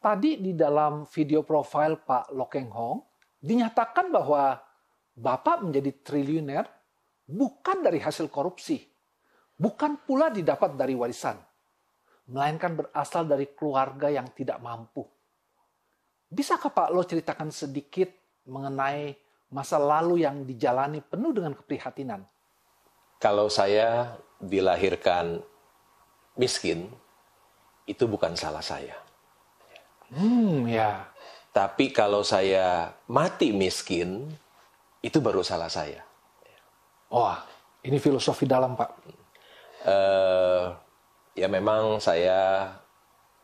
Tadi di dalam video profil Pak Lokeng Hong dinyatakan bahwa Bapak menjadi triliuner bukan dari hasil korupsi, bukan pula didapat dari warisan, melainkan berasal dari keluarga yang tidak mampu. Bisakah Pak Lo ceritakan sedikit mengenai masa lalu yang dijalani penuh dengan keprihatinan? Kalau saya dilahirkan miskin, itu bukan salah saya Hmm, ya. Tapi kalau saya mati miskin, itu baru salah saya. Wah, oh, ini filosofi dalam, Pak. Uh, ya memang saya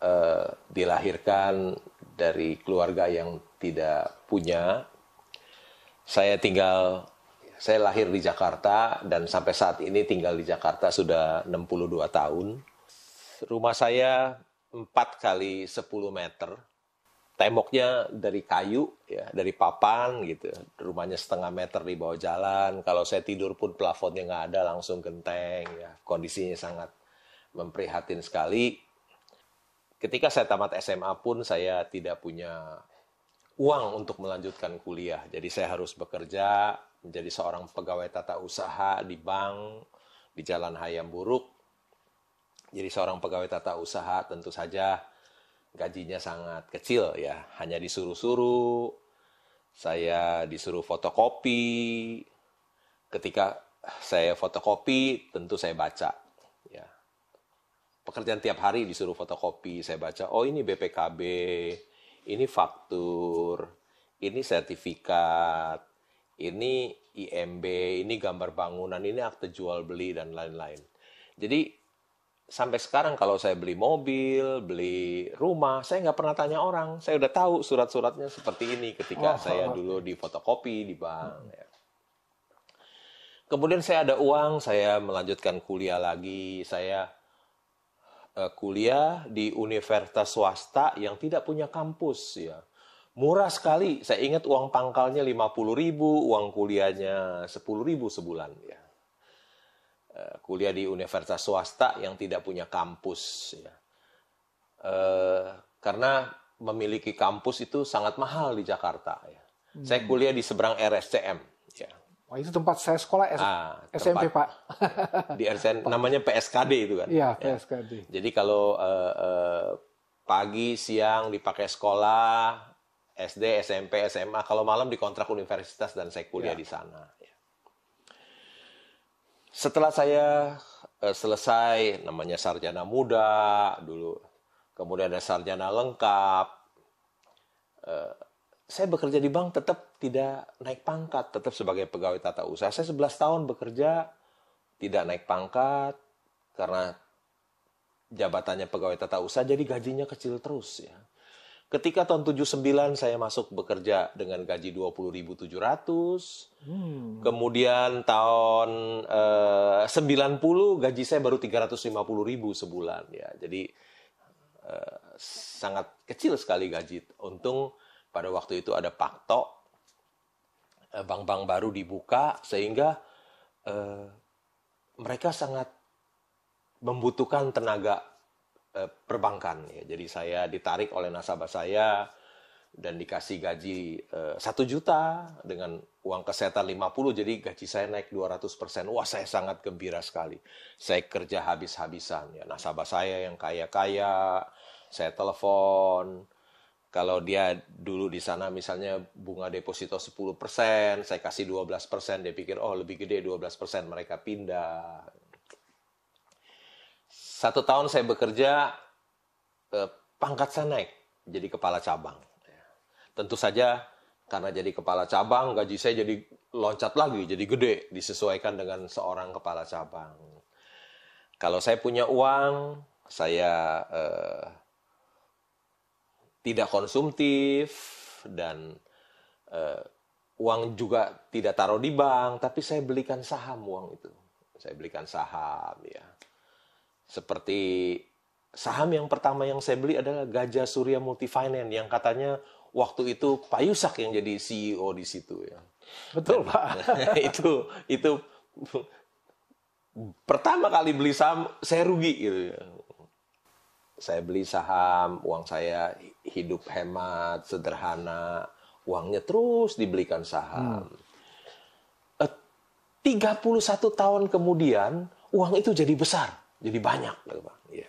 uh, dilahirkan dari keluarga yang tidak punya. Saya tinggal saya lahir di Jakarta dan sampai saat ini tinggal di Jakarta sudah 62 tahun. Rumah saya 4 kali 10 meter. Temboknya dari kayu, ya, dari papan gitu. Rumahnya setengah meter di bawah jalan. Kalau saya tidur pun plafonnya nggak ada, langsung genteng. Ya. Kondisinya sangat memprihatin sekali. Ketika saya tamat SMA pun saya tidak punya uang untuk melanjutkan kuliah. Jadi saya harus bekerja menjadi seorang pegawai tata usaha di bank di Jalan Hayam Buruk jadi seorang pegawai tata usaha tentu saja gajinya sangat kecil ya, hanya disuruh-suruh. Saya disuruh fotokopi. Ketika saya fotokopi, tentu saya baca ya. Pekerjaan tiap hari disuruh fotokopi, saya baca, oh ini BPKB, ini faktur, ini sertifikat, ini IMB, ini gambar bangunan, ini akte jual beli dan lain-lain. Jadi sampai sekarang kalau saya beli mobil, beli rumah, saya nggak pernah tanya orang. Saya udah tahu surat-suratnya seperti ini ketika oh, saya dulu di fotokopi di bank. Hmm. Kemudian saya ada uang, saya melanjutkan kuliah lagi. Saya eh, kuliah di universitas swasta yang tidak punya kampus ya. Murah sekali. Saya ingat uang pangkalnya 50.000, uang kuliahnya 10.000 sebulan ya. Eh, kuliah di universitas swasta yang tidak punya kampus ya. E, karena memiliki kampus itu sangat mahal di Jakarta ya. Hmm. Saya kuliah di seberang RSCM ya. Wah, itu tempat saya sekolah S ah, SMP, Pak. Di RSCM namanya PSKD itu kan. Iya, ya. PSKD. Jadi kalau eh, eh, pagi, siang dipakai sekolah, SD, SMP, SMA, kalau malam dikontrak universitas dan saya kuliah ya. di sana setelah saya uh, selesai namanya sarjana muda dulu kemudian ada sarjana lengkap uh, saya bekerja di bank tetap tidak naik pangkat tetap sebagai pegawai tata usaha saya 11 tahun bekerja tidak naik pangkat karena jabatannya pegawai tata usaha jadi gajinya kecil terus ya Ketika tahun 79 saya masuk bekerja dengan gaji 20.700. Hmm. Kemudian tahun eh, 90 gaji saya baru 350.000 sebulan ya. Jadi eh, sangat kecil sekali gaji. Untung pada waktu itu ada Pakto. Eh, bank-bank baru dibuka sehingga eh, mereka sangat membutuhkan tenaga Eh, perbankan ya. Jadi saya ditarik oleh nasabah saya dan dikasih gaji eh, satu uh, juta dengan uang kesehatan 50 jadi gaji saya naik 200%. Wah, saya sangat gembira sekali. Saya kerja habis-habisan ya. Nasabah saya yang kaya-kaya, saya telepon, kalau dia dulu di sana misalnya bunga deposito 10%, saya kasih 12%, dia pikir oh lebih gede 12%, mereka pindah satu tahun saya bekerja eh, pangkat saya naik jadi kepala cabang. Ya. Tentu saja karena jadi kepala cabang gaji saya jadi loncat lagi jadi gede disesuaikan dengan seorang kepala cabang. Kalau saya punya uang saya eh, tidak konsumtif dan eh, uang juga tidak taruh di bank tapi saya belikan saham uang itu. Saya belikan saham ya seperti saham yang pertama yang saya beli adalah Gajah Surya Multifinance yang katanya waktu itu Pak Yusak yang jadi CEO di situ ya. Betul, Dan, Pak. itu itu pertama kali beli saham saya rugi gitu ya. Saya beli saham, uang saya hidup hemat, sederhana, uangnya terus dibelikan saham. Hmm. 31 eh, tahun kemudian uang itu jadi besar jadi banyak gitu pak ya.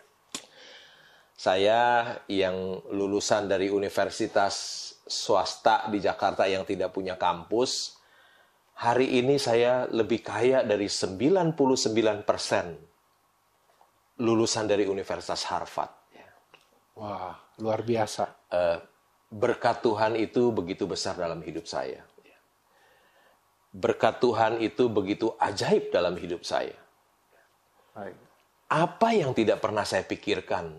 saya yang lulusan dari universitas swasta di Jakarta yang tidak punya kampus hari ini saya lebih kaya dari 99% lulusan dari universitas Harvard iya. wah luar biasa eh, berkat Tuhan itu begitu besar dalam hidup saya iya. berkat Tuhan itu begitu ajaib dalam hidup saya Baik apa yang tidak pernah saya pikirkan,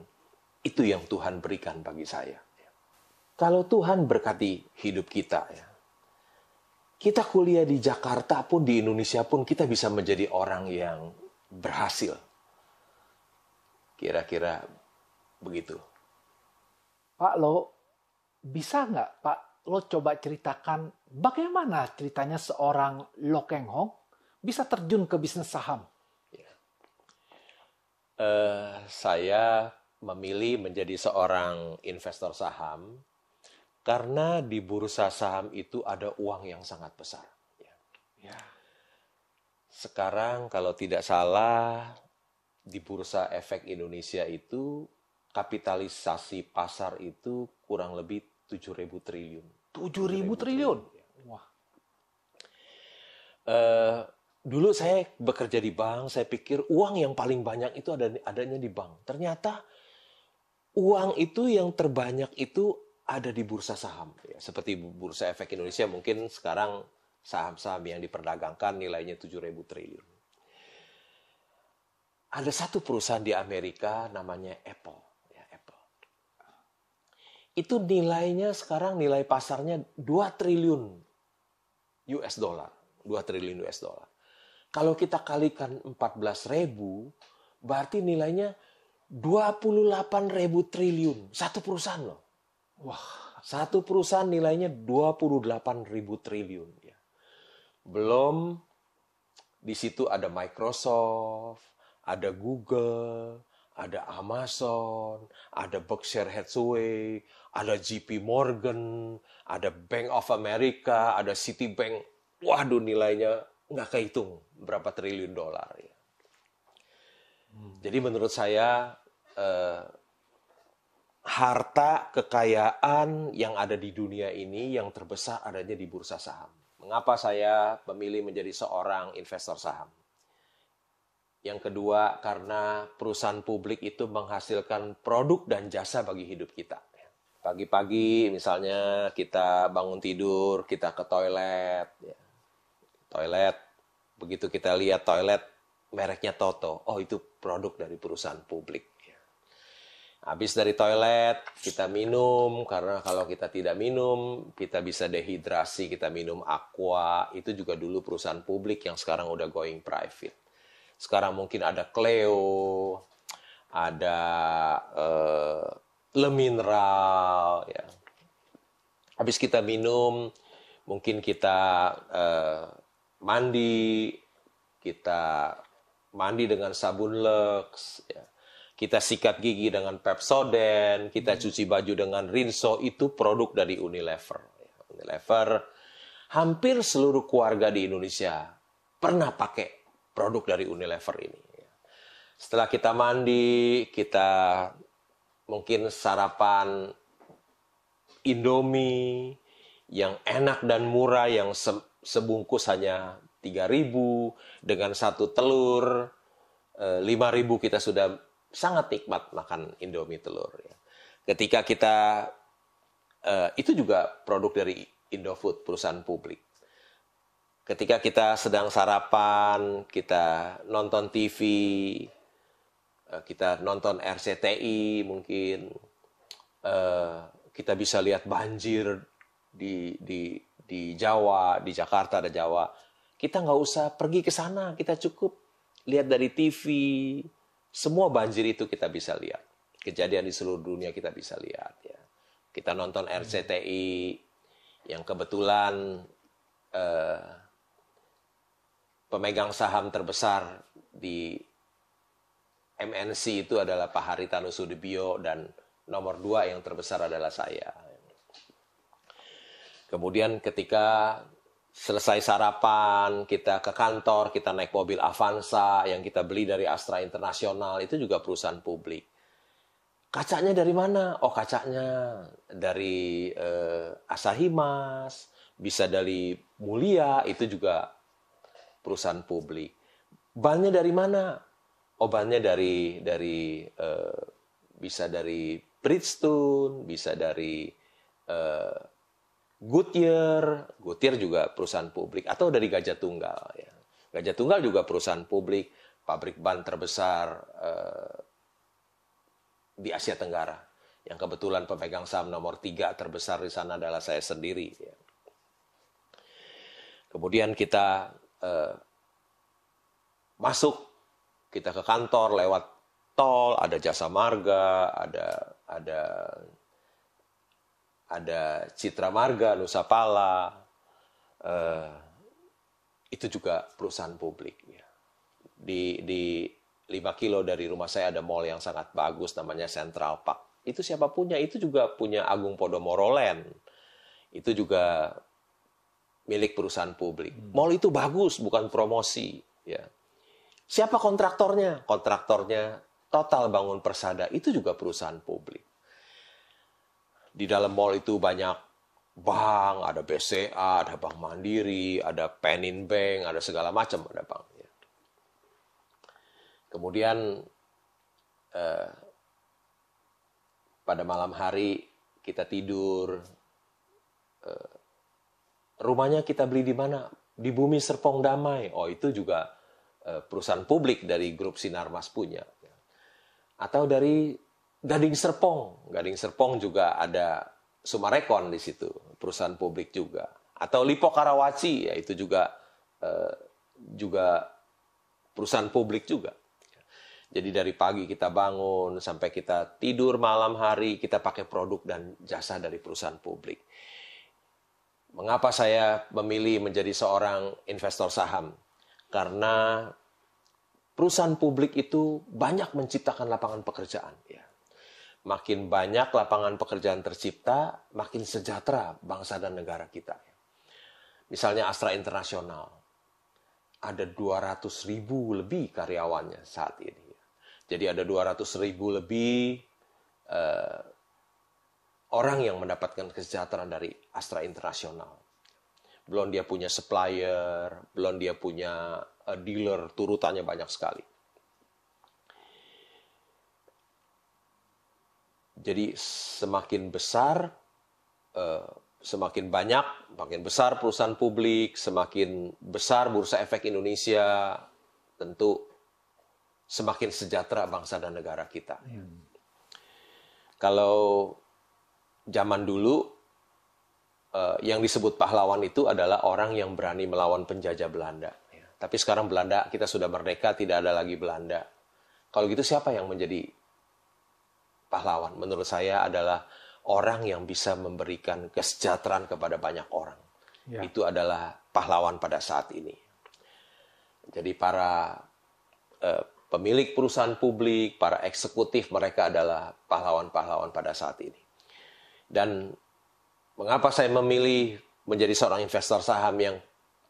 itu yang Tuhan berikan bagi saya. Kalau Tuhan berkati hidup kita, ya, kita kuliah di Jakarta pun, di Indonesia pun, kita bisa menjadi orang yang berhasil. Kira-kira begitu. Pak, lo bisa nggak, Pak, lo coba ceritakan bagaimana ceritanya seorang Lo Keng Hong bisa terjun ke bisnis saham? eh, saya memilih menjadi seorang investor saham karena di bursa saham itu ada uang yang sangat besar. Ya. ya. Sekarang kalau tidak salah di bursa efek Indonesia itu kapitalisasi pasar itu kurang lebih 7.000 triliun. 7.000 triliun. triliun. Ya. Wah. Uh, dulu saya bekerja di bank, saya pikir uang yang paling banyak itu ada adanya di bank. Ternyata uang itu yang terbanyak itu ada di bursa saham. Ya, seperti bursa efek Indonesia mungkin sekarang saham-saham yang diperdagangkan nilainya 7.000 triliun. Ada satu perusahaan di Amerika namanya Apple. Ya, Apple. Itu nilainya sekarang nilai pasarnya 2 triliun US dollar. 2 triliun US dollar. Kalau kita kalikan 14 ribu, berarti nilainya 28 ribu triliun. Satu perusahaan loh. Wah, satu perusahaan nilainya 28 ribu triliun. Ya. Belum di situ ada Microsoft, ada Google, ada Amazon, ada Berkshire Hathaway, ada JP Morgan, ada Bank of America, ada Citibank. Waduh nilainya nggak kehitung berapa triliun dolar ya. Hmm. Jadi menurut saya eh, harta kekayaan yang ada di dunia ini yang terbesar adanya di bursa saham. Mengapa saya memilih menjadi seorang investor saham? Yang kedua, karena perusahaan publik itu menghasilkan produk dan jasa bagi hidup kita. Ya. Pagi-pagi misalnya kita bangun tidur, kita ke toilet, ya toilet. Begitu kita lihat toilet mereknya Toto, oh itu produk dari perusahaan publik. Habis dari toilet, kita minum, karena kalau kita tidak minum, kita bisa dehidrasi, kita minum aqua, itu juga dulu perusahaan publik yang sekarang udah going private. Sekarang mungkin ada Cleo, ada uh, Le Mineral, ya. Habis kita minum, mungkin kita uh, mandi, kita mandi dengan sabun Lux, ya. kita sikat gigi dengan Pepsodent, kita hmm. cuci baju dengan Rinso itu produk dari Unilever. Ya. Unilever hampir seluruh keluarga di Indonesia pernah pakai produk dari Unilever ini. Ya. Setelah kita mandi, kita mungkin sarapan Indomie yang enak dan murah yang sebungkus hanya 3000 dengan satu telur 5000 eh, kita sudah sangat nikmat makan Indomie telur ya. Ketika kita eh, itu juga produk dari Indofood perusahaan publik. Ketika kita sedang sarapan, kita nonton TV, eh, kita nonton RCTI mungkin kita bisa lihat banjir di di di Jawa, di Jakarta ada Jawa, kita nggak usah pergi ke sana, kita cukup lihat dari TV, semua banjir itu kita bisa lihat. Kejadian di seluruh dunia kita bisa lihat ya. Kita nonton RCTI yang kebetulan eh, pemegang saham terbesar di MNC itu adalah Pak Haritanu Sudibyo dan nomor dua yang terbesar adalah saya. Kemudian ketika selesai sarapan, kita ke kantor, kita naik mobil Avanza yang kita beli dari Astra Internasional, itu juga perusahaan publik. Kacanya dari mana? Oh, kacanya dari eh, Asahimas, bisa dari Mulia, itu juga perusahaan publik. Bannya dari mana? Oh, bannya dari dari eh, bisa dari Bridgestone, bisa dari eh, Goodyear, Goodyear juga perusahaan publik atau dari Gajah Tunggal ya. Gajah Tunggal juga perusahaan publik, pabrik ban terbesar eh, di Asia Tenggara. Yang kebetulan pemegang saham nomor tiga terbesar di sana adalah saya sendiri. Ya. Kemudian kita eh, masuk, kita ke kantor lewat tol, ada jasa marga, ada ada ada Citra Marga, Nusa Pala, eh, itu juga perusahaan publik. Di, di 5 kilo dari rumah saya ada mall yang sangat bagus namanya Central Park. Itu siapa punya? Itu juga punya Agung Podomoro Land. Itu juga milik perusahaan publik. Hmm. Mall itu bagus, bukan promosi. Ya. Siapa kontraktornya? Kontraktornya Total Bangun Persada itu juga perusahaan publik di dalam mall itu banyak bank, ada BCA, ada bank mandiri, ada Penin Bank, ada segala macam ada bank ya. Kemudian eh, pada malam hari kita tidur, eh, rumahnya kita beli di mana? Di Bumi Serpong Damai. Oh itu juga eh, perusahaan publik dari grup Sinarmas punya. Ya. Atau dari Gading Serpong, Gading Serpong juga ada Sumarekon di situ, perusahaan publik juga. Atau Lipo Karawaci, ya itu juga eh, juga perusahaan publik juga. Jadi dari pagi kita bangun sampai kita tidur malam hari kita pakai produk dan jasa dari perusahaan publik. Mengapa saya memilih menjadi seorang investor saham? Karena perusahaan publik itu banyak menciptakan lapangan pekerjaan. Ya makin banyak lapangan pekerjaan tercipta, makin sejahtera bangsa dan negara kita. Misalnya Astra Internasional, ada 200 ribu lebih karyawannya saat ini. Jadi ada 200 ribu lebih eh, orang yang mendapatkan kesejahteraan dari Astra Internasional. Belum dia punya supplier, belum dia punya eh, dealer, turutannya banyak sekali. Jadi semakin besar, eh, semakin banyak, semakin besar perusahaan publik, semakin besar bursa efek Indonesia, tentu semakin sejahtera bangsa dan negara kita. Iya. Kalau zaman dulu eh, yang disebut pahlawan itu adalah orang yang berani melawan penjajah Belanda. Iya. Tapi sekarang Belanda kita sudah merdeka, tidak ada lagi Belanda. Kalau gitu siapa yang menjadi pahlawan menurut saya adalah orang yang bisa memberikan kesejahteraan kepada banyak orang. Ya. Itu adalah pahlawan pada saat ini. Jadi para eh, pemilik perusahaan publik, para eksekutif mereka adalah pahlawan-pahlawan pada saat ini. Dan mengapa saya memilih menjadi seorang investor saham yang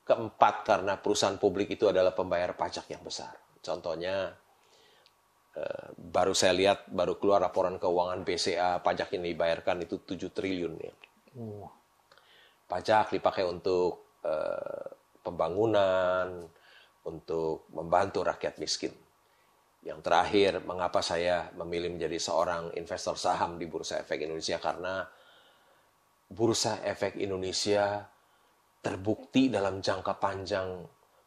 keempat karena perusahaan publik itu adalah pembayar pajak yang besar. Contohnya Eh, baru saya lihat baru keluar laporan keuangan BCA pajak ini dibayarkan itu 7 triliun ya. Oh. Pajak dipakai untuk eh, pembangunan, untuk membantu rakyat miskin. Yang terakhir, mengapa saya memilih menjadi seorang investor saham di Bursa Efek Indonesia karena Bursa Efek Indonesia terbukti dalam jangka panjang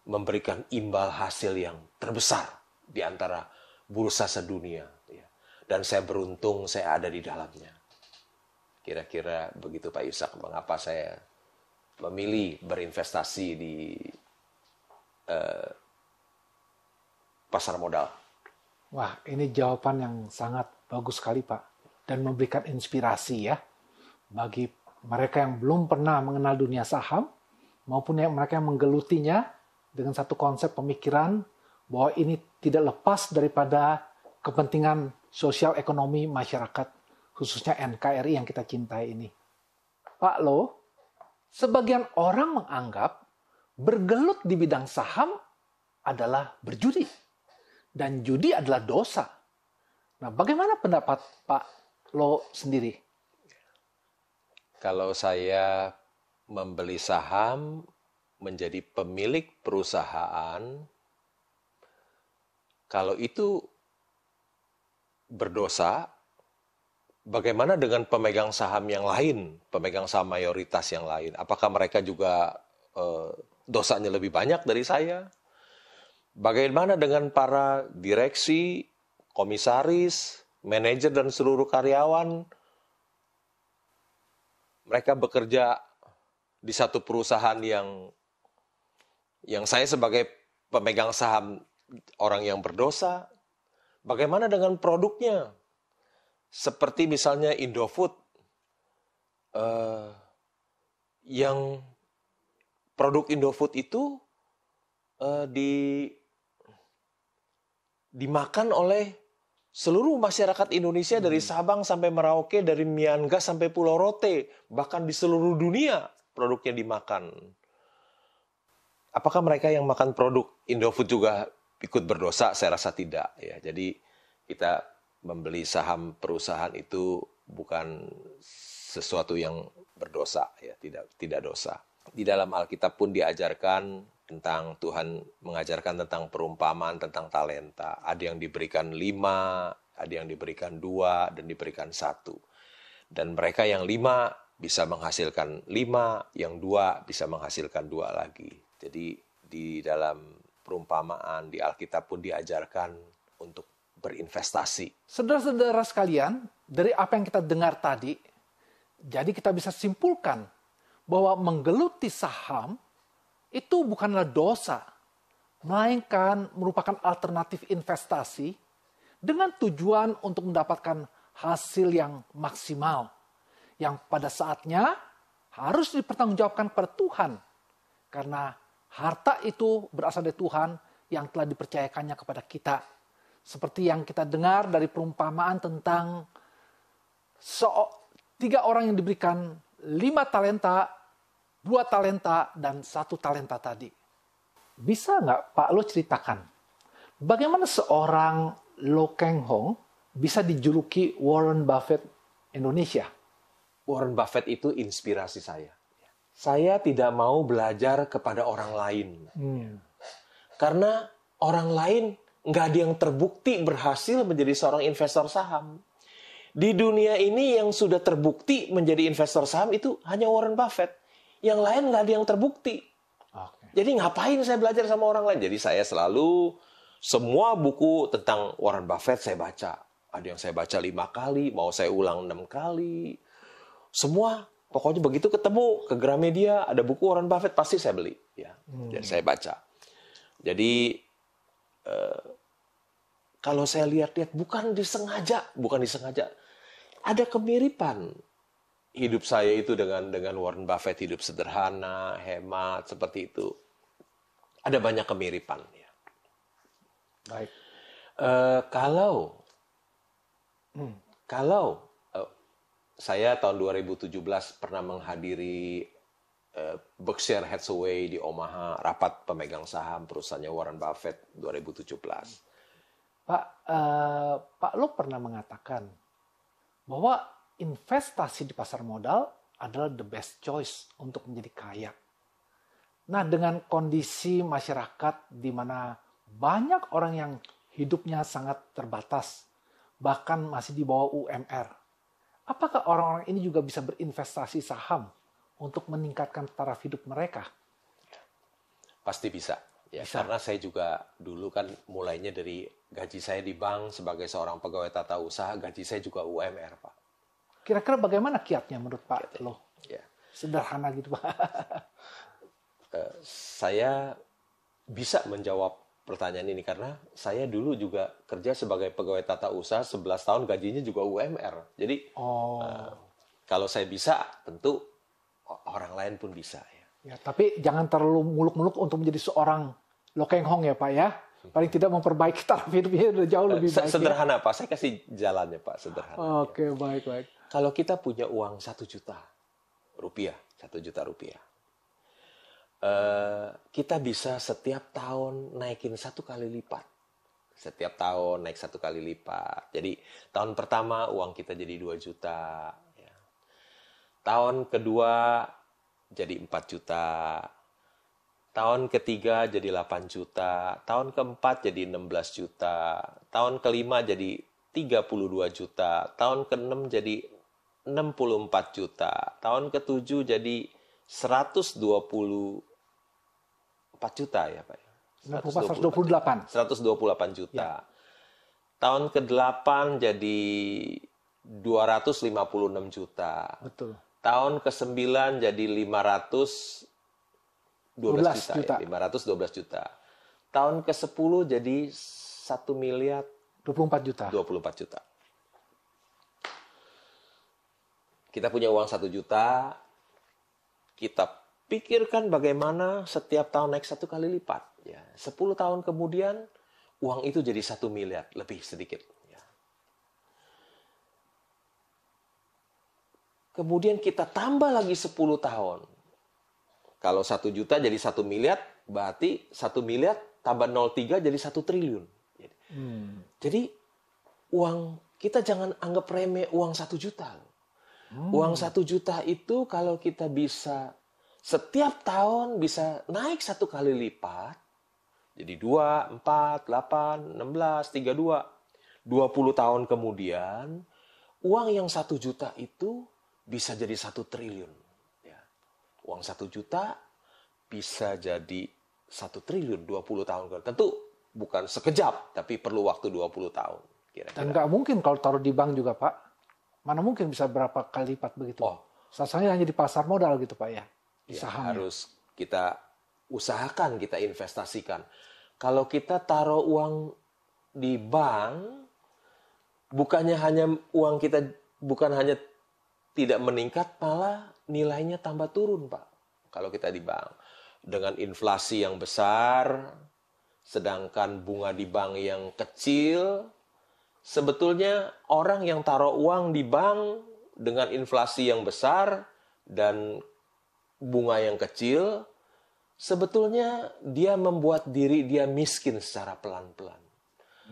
memberikan imbal hasil yang terbesar di antara bursa sedunia. Ya. Dan saya beruntung saya ada di dalamnya. Kira-kira begitu Pak Yusak, mengapa saya memilih berinvestasi di eh, pasar modal? Wah, ini jawaban yang sangat bagus sekali Pak. Dan memberikan inspirasi ya bagi mereka yang belum pernah mengenal dunia saham maupun yang mereka yang menggelutinya dengan satu konsep pemikiran bahwa ini tidak lepas daripada kepentingan sosial ekonomi masyarakat, khususnya NKRI yang kita cintai ini. Pak Lo, sebagian orang menganggap bergelut di bidang saham adalah berjudi. Dan judi adalah dosa. Nah, bagaimana pendapat Pak Lo sendiri? Kalau saya membeli saham menjadi pemilik perusahaan kalau itu berdosa, bagaimana dengan pemegang saham yang lain, pemegang saham mayoritas yang lain? Apakah mereka juga eh, dosanya lebih banyak dari saya? Bagaimana dengan para direksi, komisaris, manajer dan seluruh karyawan? Mereka bekerja di satu perusahaan yang yang saya sebagai pemegang saham orang yang berdosa? Bagaimana dengan produknya? Seperti misalnya Indofood uh, yang produk Indofood itu uh, di dimakan oleh seluruh masyarakat Indonesia hmm. dari Sabang sampai Merauke, dari Mianga sampai Pulau Rote, bahkan di seluruh dunia produknya dimakan. Apakah mereka yang makan produk Indofood juga ikut berdosa saya rasa tidak ya jadi kita membeli saham perusahaan itu bukan sesuatu yang berdosa ya tidak tidak dosa di dalam Alkitab pun diajarkan tentang Tuhan mengajarkan tentang perumpamaan tentang talenta ada yang diberikan lima ada yang diberikan dua dan diberikan satu dan mereka yang lima bisa menghasilkan lima yang dua bisa menghasilkan dua lagi jadi di dalam perumpamaan, di Alkitab pun diajarkan untuk berinvestasi. Saudara-saudara sekalian, dari apa yang kita dengar tadi, jadi kita bisa simpulkan bahwa menggeluti saham itu bukanlah dosa, melainkan merupakan alternatif investasi dengan tujuan untuk mendapatkan hasil yang maksimal, yang pada saatnya harus dipertanggungjawabkan pada Tuhan karena Harta itu berasal dari Tuhan yang telah dipercayakannya kepada kita. Seperti yang kita dengar dari perumpamaan tentang so, tiga orang yang diberikan lima talenta, dua talenta, dan satu talenta tadi. Bisa nggak Pak Lo ceritakan bagaimana seorang Lo Keng Hong bisa dijuluki Warren Buffett Indonesia? Warren Buffett itu inspirasi saya saya tidak mau belajar kepada orang lain. Hmm. Karena orang lain nggak ada yang terbukti berhasil menjadi seorang investor saham. Di dunia ini yang sudah terbukti menjadi investor saham itu hanya Warren Buffett. Yang lain nggak ada yang terbukti. Okay. Jadi ngapain saya belajar sama orang lain? Jadi saya selalu semua buku tentang Warren Buffett saya baca. Ada yang saya baca lima kali, mau saya ulang enam kali. Semua Pokoknya begitu ketemu ke Gramedia ada buku Warren Buffett pasti saya beli ya hmm. dan saya baca. Jadi eh, kalau saya lihat-lihat bukan disengaja, bukan disengaja. Ada kemiripan hidup saya itu dengan dengan Warren Buffett hidup sederhana, hemat seperti itu. Ada banyak kemiripan ya. Baik. uh, kalau hmm. kalau saya tahun 2017 pernah menghadiri uh, Berkshire Hathaway di Omaha, rapat pemegang saham perusahaannya Warren Buffett 2017. Pak, uh, Pak lo pernah mengatakan bahwa investasi di pasar modal adalah the best choice untuk menjadi kaya. Nah, dengan kondisi masyarakat di mana banyak orang yang hidupnya sangat terbatas, bahkan masih di bawah UMR, apakah orang-orang ini juga bisa berinvestasi saham untuk meningkatkan taraf hidup mereka? Pasti bisa. Ya, bisa. karena saya juga dulu kan mulainya dari gaji saya di bank sebagai seorang pegawai tata usaha, gaji saya juga UMR, Pak. Kira-kira bagaimana kiatnya menurut Pak Kiatnya. Loh? Ya. Sederhana gitu, Pak. Eh, saya bisa menjawab pertanyaan ini karena saya dulu juga kerja sebagai pegawai tata usaha 11 tahun gajinya juga UMR. Jadi oh. uh, kalau saya bisa tentu orang lain pun bisa ya. Ya, tapi jangan terlalu muluk-muluk untuk menjadi seorang Lokeng Hong ya, Pak ya. Paling tidak memperbaiki taraf hidupnya sudah jauh lebih baik. Ya. Sederhana, ya. Pak. Saya kasih jalannya, Pak, sederhana. Oke, okay, ya. baik, baik. Kalau kita punya uang satu juta rupiah, satu juta rupiah. Eh, kita bisa setiap tahun naikin satu kali lipat setiap tahun naik satu kali lipat jadi tahun pertama uang kita jadi 2 juta ya. tahun kedua jadi 4 juta Tahun ketiga jadi 8 juta, tahun keempat jadi 16 juta, tahun kelima jadi 32 juta, tahun keenam jadi 64 juta, tahun ketujuh jadi 120 4 juta ya Pak. 128. Ya? 128 juta. Ya. Tahun ke-8 jadi 256 juta. Betul. Tahun ke-9 jadi 512 juta, juta. Ya, 512 juta. Tahun ke-10 jadi 1 miliar 24 juta. 24 juta. Kita punya uang 1 juta, kita Pikirkan bagaimana setiap tahun naik satu kali lipat. Ya, 10 tahun kemudian uang itu jadi satu miliar lebih sedikit. Ya. Kemudian kita tambah lagi 10 tahun. Kalau satu juta jadi satu miliar, berarti satu miliar tambah 03 jadi satu triliun. Jadi, hmm. jadi uang kita jangan anggap remeh uang satu juta. Hmm. Uang satu juta itu kalau kita bisa setiap tahun bisa naik satu kali lipat. Jadi 2, 4, 8, 16, 32. 20 tahun kemudian, uang yang satu juta itu bisa jadi satu triliun. Ya. Uang satu juta bisa jadi satu triliun 20 tahun. Tentu bukan sekejap, tapi perlu waktu 20 tahun. Kira-kira. Dan nggak mungkin kalau taruh di bank juga, Pak. Mana mungkin bisa berapa kali lipat begitu? Oh. Sasarannya hanya di pasar modal gitu, Pak ya ya, harus kita usahakan kita investasikan. Kalau kita taruh uang di bank, bukannya hanya uang kita bukan hanya tidak meningkat, malah nilainya tambah turun, Pak. Kalau kita di bank dengan inflasi yang besar, sedangkan bunga di bank yang kecil, sebetulnya orang yang taruh uang di bank dengan inflasi yang besar dan bunga yang kecil, sebetulnya dia membuat diri dia miskin secara pelan-pelan.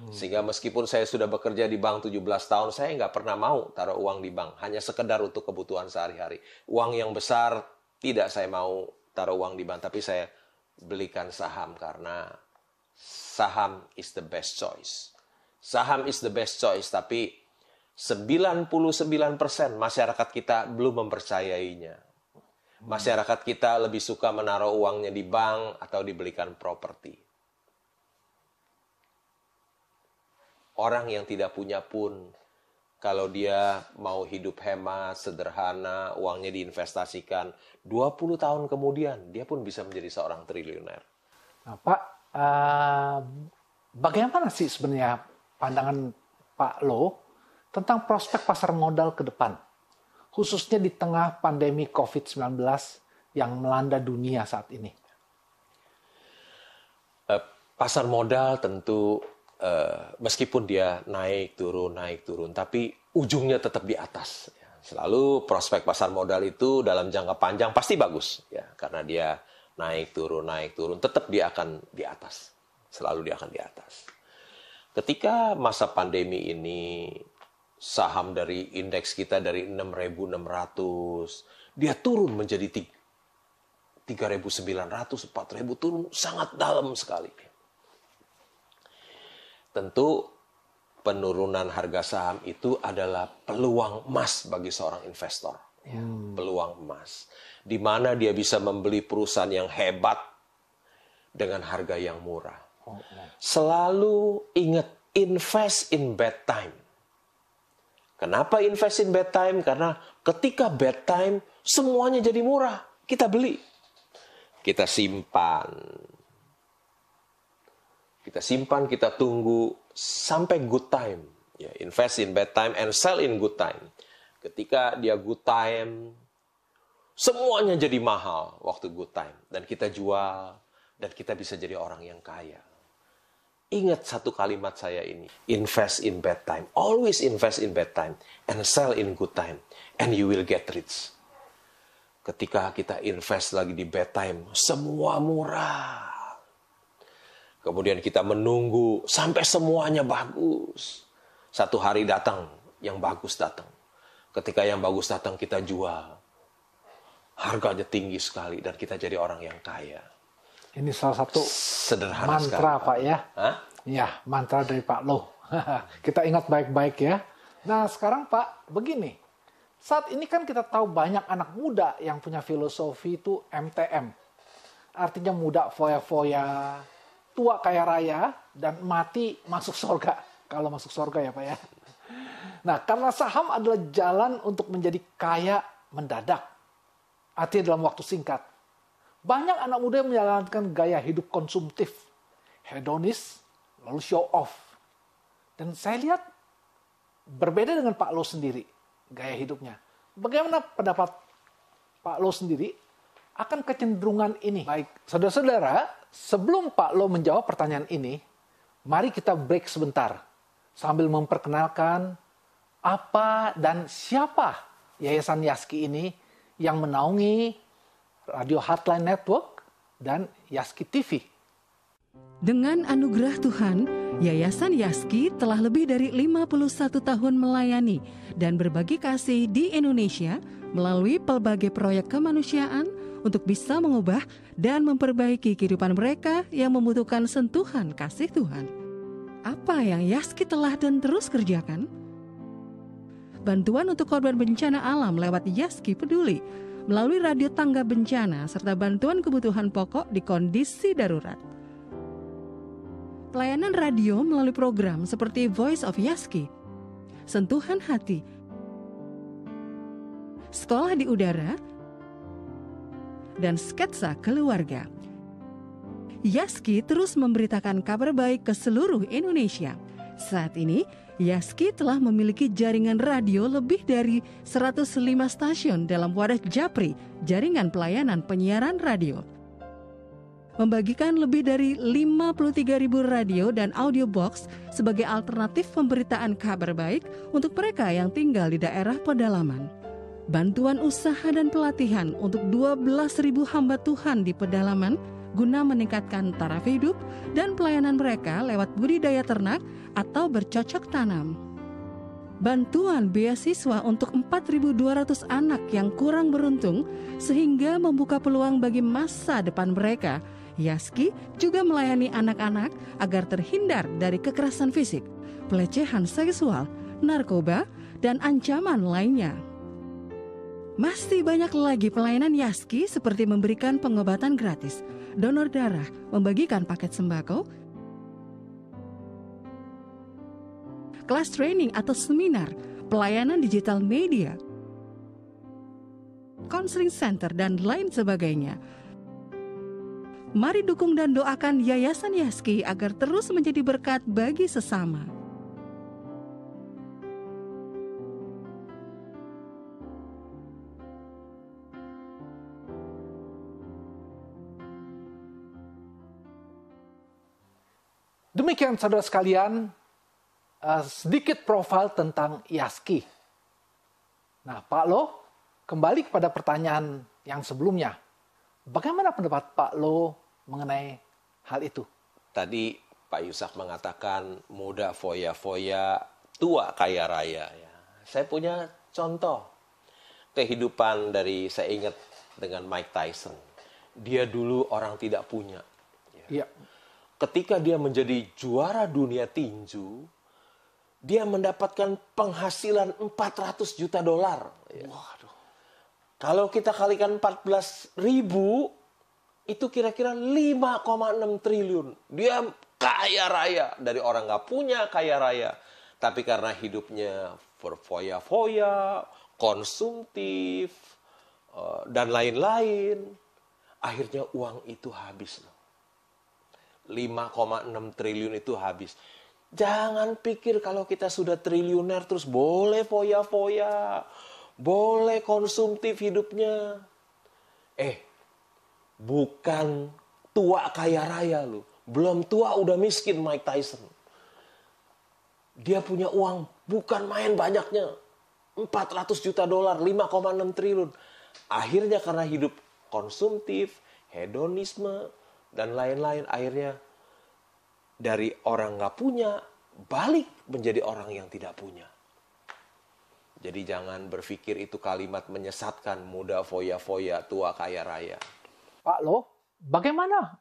Hmm. Sehingga meskipun saya sudah bekerja di bank 17 tahun, saya nggak pernah mau taruh uang di bank. Hanya sekedar untuk kebutuhan sehari-hari. Uang yang besar tidak saya mau taruh uang di bank, tapi saya belikan saham karena saham is the best choice. Saham is the best choice, tapi 99% masyarakat kita belum mempercayainya Masyarakat kita lebih suka menaruh uangnya di bank atau dibelikan properti. Orang yang tidak punya pun, kalau dia mau hidup hemat, sederhana, uangnya diinvestasikan, 20 tahun kemudian dia pun bisa menjadi seorang triliuner. Nah, Pak, uh, bagaimana sih sebenarnya pandangan Pak Lo tentang prospek pasar modal ke depan? khususnya di tengah pandemi COVID-19 yang melanda dunia saat ini? Eh, pasar modal tentu eh, meskipun dia naik turun naik turun, tapi ujungnya tetap di atas. Ya. Selalu prospek pasar modal itu dalam jangka panjang pasti bagus ya karena dia naik turun naik turun tetap dia akan di atas. Selalu dia akan di atas. Ketika masa pandemi ini saham dari indeks kita dari 6.600 dia turun menjadi 3.900 4.000 turun sangat dalam sekali tentu penurunan harga saham itu adalah peluang emas bagi seorang investor ya, hmm. peluang emas di mana dia bisa membeli perusahaan yang hebat dengan harga yang murah oh, oh. selalu ingat invest in bad time Kenapa invest in bad time? Karena ketika bad time semuanya jadi murah. Kita beli. Kita simpan. Kita simpan, kita tunggu sampai good time. Ya, invest in bad time and sell in good time. Ketika dia good time, semuanya jadi mahal waktu good time. Dan kita jual, dan kita bisa jadi orang yang kaya. Ingat satu kalimat saya ini. Invest in bad time. Always invest in bad time. And sell in good time. And you will get rich. Ketika kita invest lagi di bad time, semua murah. Kemudian kita menunggu sampai semuanya bagus. Satu hari datang, yang bagus datang. Ketika yang bagus datang, kita jual. Harganya tinggi sekali dan kita jadi orang yang kaya. Ini salah satu Sederhana mantra sekali. Pak ya. Hah? Ya, mantra dari Pak Lo. kita ingat baik-baik ya. Nah sekarang Pak, begini. Saat ini kan kita tahu banyak anak muda yang punya filosofi itu MTM. Artinya muda foya-foya, tua kaya raya, dan mati masuk surga. Kalau masuk surga ya Pak ya. Nah karena saham adalah jalan untuk menjadi kaya mendadak. Artinya dalam waktu singkat. Banyak anak muda yang menjalankan gaya hidup konsumtif, hedonis, lalu show off. Dan saya lihat berbeda dengan Pak Lo sendiri, gaya hidupnya. Bagaimana pendapat Pak Lo sendiri akan kecenderungan ini? Baik, saudara-saudara, sebelum Pak Lo menjawab pertanyaan ini, mari kita break sebentar sambil memperkenalkan apa dan siapa Yayasan Yaski ini yang menaungi Radio Hotline Network, dan Yaski TV. Dengan anugerah Tuhan, Yayasan Yaski telah lebih dari 51 tahun melayani dan berbagi kasih di Indonesia melalui pelbagai proyek kemanusiaan untuk bisa mengubah dan memperbaiki kehidupan mereka yang membutuhkan sentuhan kasih Tuhan. Apa yang Yaski telah dan terus kerjakan? Bantuan untuk korban bencana alam lewat Yaski Peduli melalui radio tangga bencana serta bantuan kebutuhan pokok di kondisi darurat. Pelayanan radio melalui program seperti Voice of Yaski, Sentuhan Hati, Sekolah di Udara, dan Sketsa Keluarga. Yaski terus memberitakan kabar baik ke seluruh Indonesia. Saat ini, Yaski telah memiliki jaringan radio lebih dari 105 stasiun dalam wadah Japri, jaringan pelayanan penyiaran radio. Membagikan lebih dari ribu radio dan audio box sebagai alternatif pemberitaan kabar baik untuk mereka yang tinggal di daerah pedalaman. Bantuan usaha dan pelatihan untuk 12.000 hamba Tuhan di pedalaman guna meningkatkan taraf hidup dan pelayanan mereka lewat budidaya ternak atau bercocok tanam. Bantuan beasiswa untuk 4.200 anak yang kurang beruntung sehingga membuka peluang bagi masa depan mereka. Yaski juga melayani anak-anak agar terhindar dari kekerasan fisik, pelecehan seksual, narkoba, dan ancaman lainnya. Masih banyak lagi pelayanan Yaski seperti memberikan pengobatan gratis, donor darah, membagikan paket sembako, kelas training atau seminar, pelayanan digital media, counseling center, dan lain sebagainya. Mari dukung dan doakan Yayasan Yaski agar terus menjadi berkat bagi sesama. Demikian saudara sekalian, eh, sedikit profil tentang Yaski. Nah, Pak Lo kembali kepada pertanyaan yang sebelumnya. Bagaimana pendapat Pak Lo mengenai hal itu? Tadi Pak Yusak mengatakan muda foya-foya, tua kaya raya. Ya, saya punya contoh kehidupan dari saya ingat dengan Mike Tyson. Dia dulu orang tidak punya. Ya ketika dia menjadi juara dunia tinju, dia mendapatkan penghasilan 400 juta dolar. Ya. Waduh. Kalau kita kalikan 14 ribu, itu kira-kira 5,6 triliun. Dia kaya raya. Dari orang nggak punya kaya raya. Tapi karena hidupnya berfoya-foya, konsumtif, eh, dan lain-lain, akhirnya uang itu habis. 5,6 triliun itu habis. Jangan pikir kalau kita sudah triliuner terus boleh foya-foya. Boleh konsumtif hidupnya. Eh, bukan tua kaya raya lu. Belum tua udah miskin Mike Tyson. Dia punya uang bukan main banyaknya. 400 juta dolar, 5,6 triliun. Akhirnya karena hidup konsumtif, hedonisme, dan lain-lain akhirnya dari orang nggak punya balik menjadi orang yang tidak punya. Jadi jangan berpikir itu kalimat menyesatkan muda foya-foya tua kaya raya. Pak Lo, bagaimana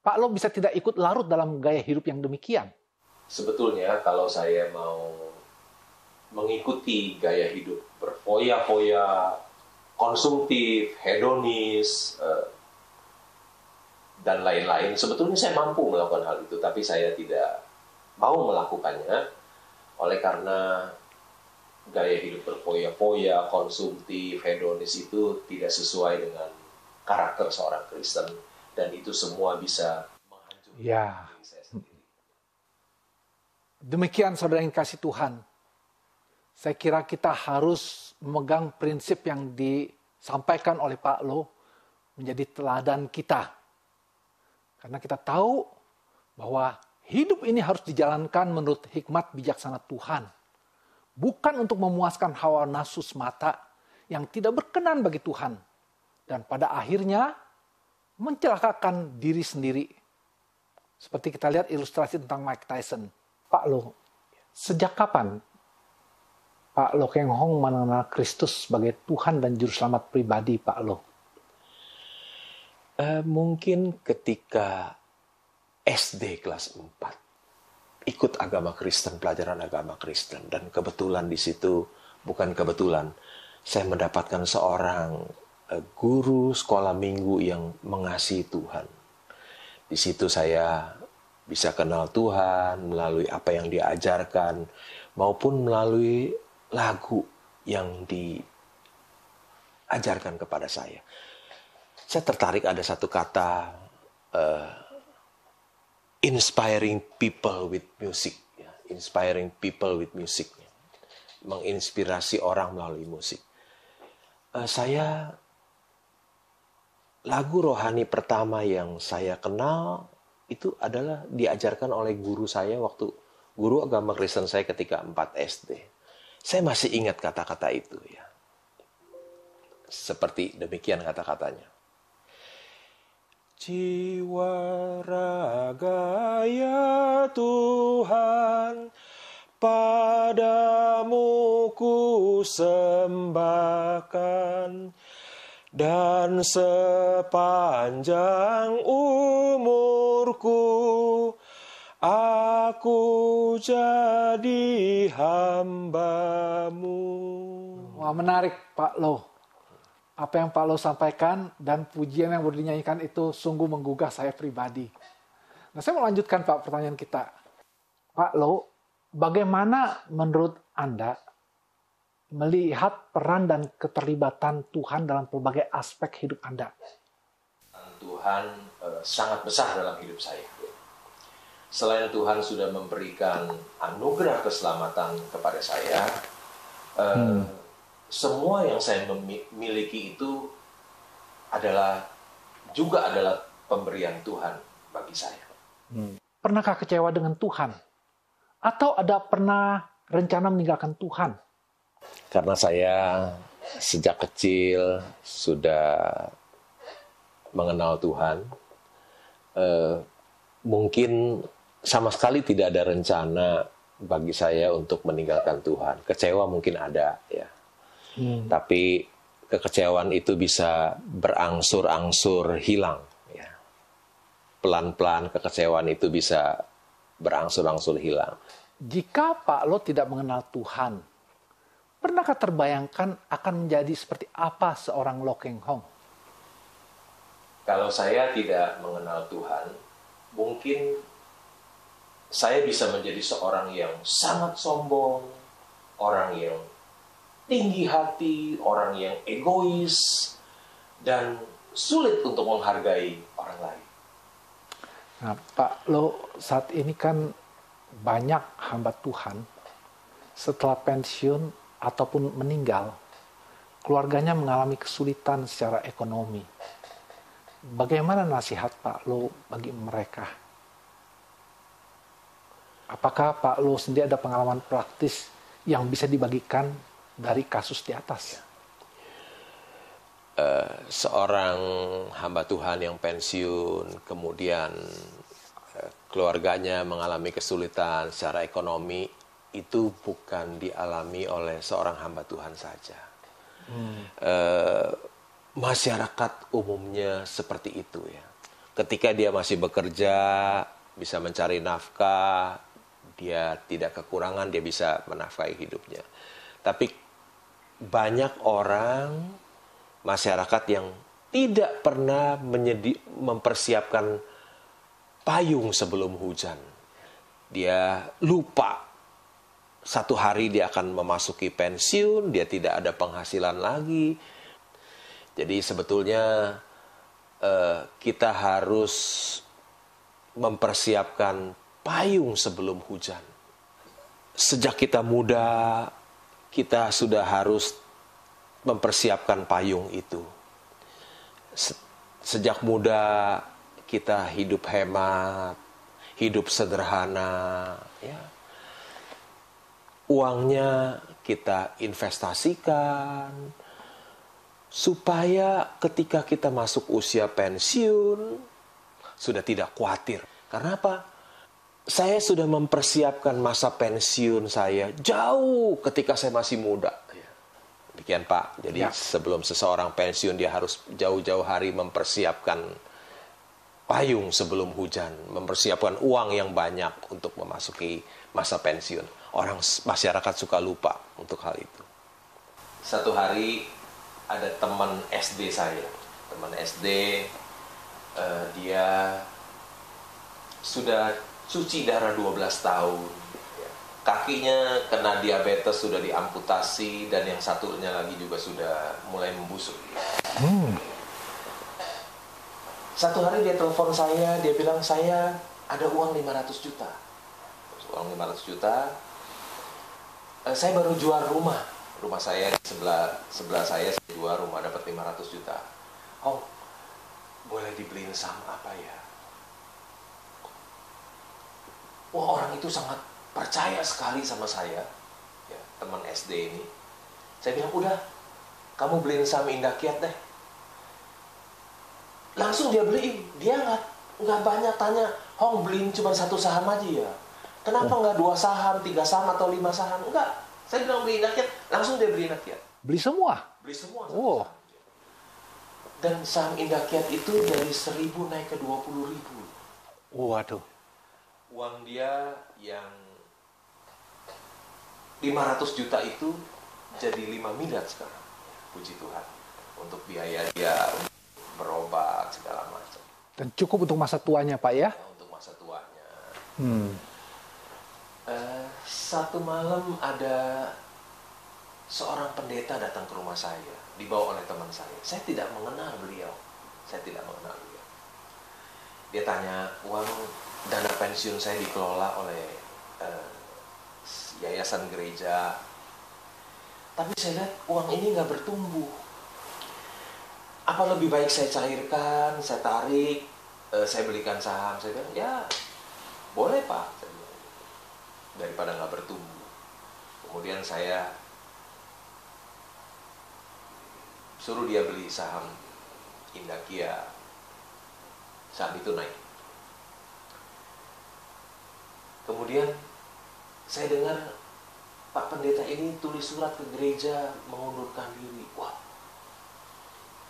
Pak Lo bisa tidak ikut larut dalam gaya hidup yang demikian? Sebetulnya kalau saya mau mengikuti gaya hidup berfoya-foya, konsumtif, hedonis, eh, dan lain-lain. Sebetulnya saya mampu melakukan hal itu, tapi saya tidak mau melakukannya oleh karena gaya hidup berpoya-poya, konsumtif, hedonis itu tidak sesuai dengan karakter seorang Kristen dan itu semua bisa menghancurkan ya. diri saya sendiri. Demikian saudara yang kasih Tuhan. Saya kira kita harus memegang prinsip yang disampaikan oleh Pak Lo menjadi teladan kita karena kita tahu bahwa hidup ini harus dijalankan menurut hikmat bijaksana Tuhan. Bukan untuk memuaskan hawa nafsu semata yang tidak berkenan bagi Tuhan. Dan pada akhirnya mencelakakan diri sendiri. Seperti kita lihat ilustrasi tentang Mike Tyson. Pak Lo, sejak kapan Pak Lo Keng Hong mengenal Kristus sebagai Tuhan dan Juru Selamat pribadi Pak Lo? eh, mungkin ketika SD kelas 4 ikut agama Kristen, pelajaran agama Kristen dan kebetulan di situ bukan kebetulan saya mendapatkan seorang eh, guru sekolah minggu yang mengasihi Tuhan. Di situ saya bisa kenal Tuhan melalui apa yang dia ajarkan maupun melalui lagu yang diajarkan kepada saya. Saya tertarik ada satu kata uh, inspiring people with music, ya. inspiring people with music, ya. menginspirasi orang melalui musik. Uh, saya lagu rohani pertama yang saya kenal itu adalah diajarkan oleh guru saya waktu guru agama Kristen saya ketika 4 SD. Saya masih ingat kata-kata itu ya. Seperti demikian kata-katanya jiwa raga ya Tuhan padamu ku sembahkan dan sepanjang umurku aku jadi hambamu wah menarik Pak Loh apa yang Pak Paulus sampaikan dan pujian yang boleh dinyanyikan itu sungguh menggugah saya pribadi. Nah, saya mau lanjutkan Pak pertanyaan kita. Pak Lo, bagaimana menurut Anda melihat peran dan keterlibatan Tuhan dalam berbagai aspek hidup Anda? Tuhan eh, sangat besar dalam hidup saya. Selain Tuhan sudah memberikan anugerah keselamatan kepada saya, eh, hmm semua yang saya miliki itu adalah juga adalah pemberian Tuhan bagi saya. Hmm. Pernahkah kecewa dengan Tuhan? Atau ada pernah rencana meninggalkan Tuhan? Karena saya sejak kecil sudah mengenal Tuhan, eh, mungkin sama sekali tidak ada rencana bagi saya untuk meninggalkan Tuhan. Kecewa mungkin ada, ya hmm. tapi kekecewaan itu bisa berangsur-angsur hilang. Ya. Pelan-pelan kekecewaan itu bisa berangsur-angsur hilang. Jika Pak Lo tidak mengenal Tuhan, pernahkah terbayangkan akan menjadi seperti apa seorang Lo Keng Hong? Kalau saya tidak mengenal Tuhan, mungkin saya bisa menjadi seorang yang sangat sombong, orang yang tinggi hati, orang yang egois, dan sulit untuk menghargai orang lain. Nah, Pak Lo, saat ini kan banyak hamba Tuhan setelah pensiun ataupun meninggal, keluarganya mengalami kesulitan secara ekonomi. Bagaimana nasihat Pak Lo bagi mereka? Apakah Pak Lo sendiri ada pengalaman praktis yang bisa dibagikan dari kasus di atas. Uh, seorang hamba Tuhan yang pensiun, kemudian eh, keluarganya mengalami kesulitan secara ekonomi, itu bukan dialami oleh seorang hamba Tuhan saja. Hmm. Uh, masyarakat umumnya seperti itu ya. Ketika dia masih bekerja, bisa mencari nafkah, dia tidak kekurangan, dia bisa menafkahi hidupnya. Tapi banyak orang masyarakat yang tidak pernah menyedi, mempersiapkan payung sebelum hujan. Dia lupa satu hari dia akan memasuki pensiun, dia tidak ada penghasilan lagi. Jadi sebetulnya eh, kita harus mempersiapkan payung sebelum hujan. Sejak kita muda, kita sudah harus mempersiapkan payung itu. Sejak muda kita hidup hemat, hidup sederhana, ya. Uangnya kita investasikan supaya ketika kita masuk usia pensiun sudah tidak khawatir. Karena apa? saya sudah mempersiapkan masa pensiun saya jauh ketika saya masih muda. Iya. Demikian Pak. Jadi ya. sebelum seseorang pensiun dia harus jauh-jauh hari mempersiapkan payung sebelum hujan, mempersiapkan uang yang banyak untuk memasuki masa pensiun. Orang masyarakat suka lupa untuk hal itu. Satu hari ada teman SD saya, teman SD uh, eh, dia sudah cuci darah 12 tahun kakinya kena diabetes sudah diamputasi dan yang satunya lagi juga sudah mulai membusuk hmm. satu hari dia telepon saya dia bilang saya ada uang 500 juta uang 500 juta eh, saya baru jual rumah rumah saya di sebelah sebelah saya, saya jual rumah dapat 500 juta oh boleh dibeliin saham apa ya wah orang itu sangat percaya sekali sama saya ya, teman SD ini saya bilang udah kamu beliin saham Indah Kiat deh langsung dia beliin dia nggak nggak banyak tanya Hong beliin cuma satu saham aja ya kenapa nggak dua saham tiga saham atau lima saham enggak saya bilang beli Indah langsung dia beli Indah beli semua beli semua oh. dan saham Indakiat Kiat itu dari seribu naik ke dua puluh ribu waduh oh, uang dia yang 500 juta itu jadi 5 miliar sekarang puji Tuhan untuk biaya dia berobat segala macam dan cukup untuk masa tuanya pak ya, ya untuk masa tuanya hmm. uh, satu malam ada seorang pendeta datang ke rumah saya dibawa oleh teman saya saya tidak mengenal beliau saya tidak mengenal beliau dia tanya uang dana pensiun saya dikelola oleh uh, yayasan gereja tapi saya lihat uang ini nggak bertumbuh apa lebih baik saya cairkan saya tarik uh, saya belikan saham saya bilang ya boleh pak daripada nggak bertumbuh kemudian saya suruh dia beli saham Indakia saat itu naik Kemudian saya dengar Pak Pendeta ini tulis surat ke gereja mengundurkan diri. Wah,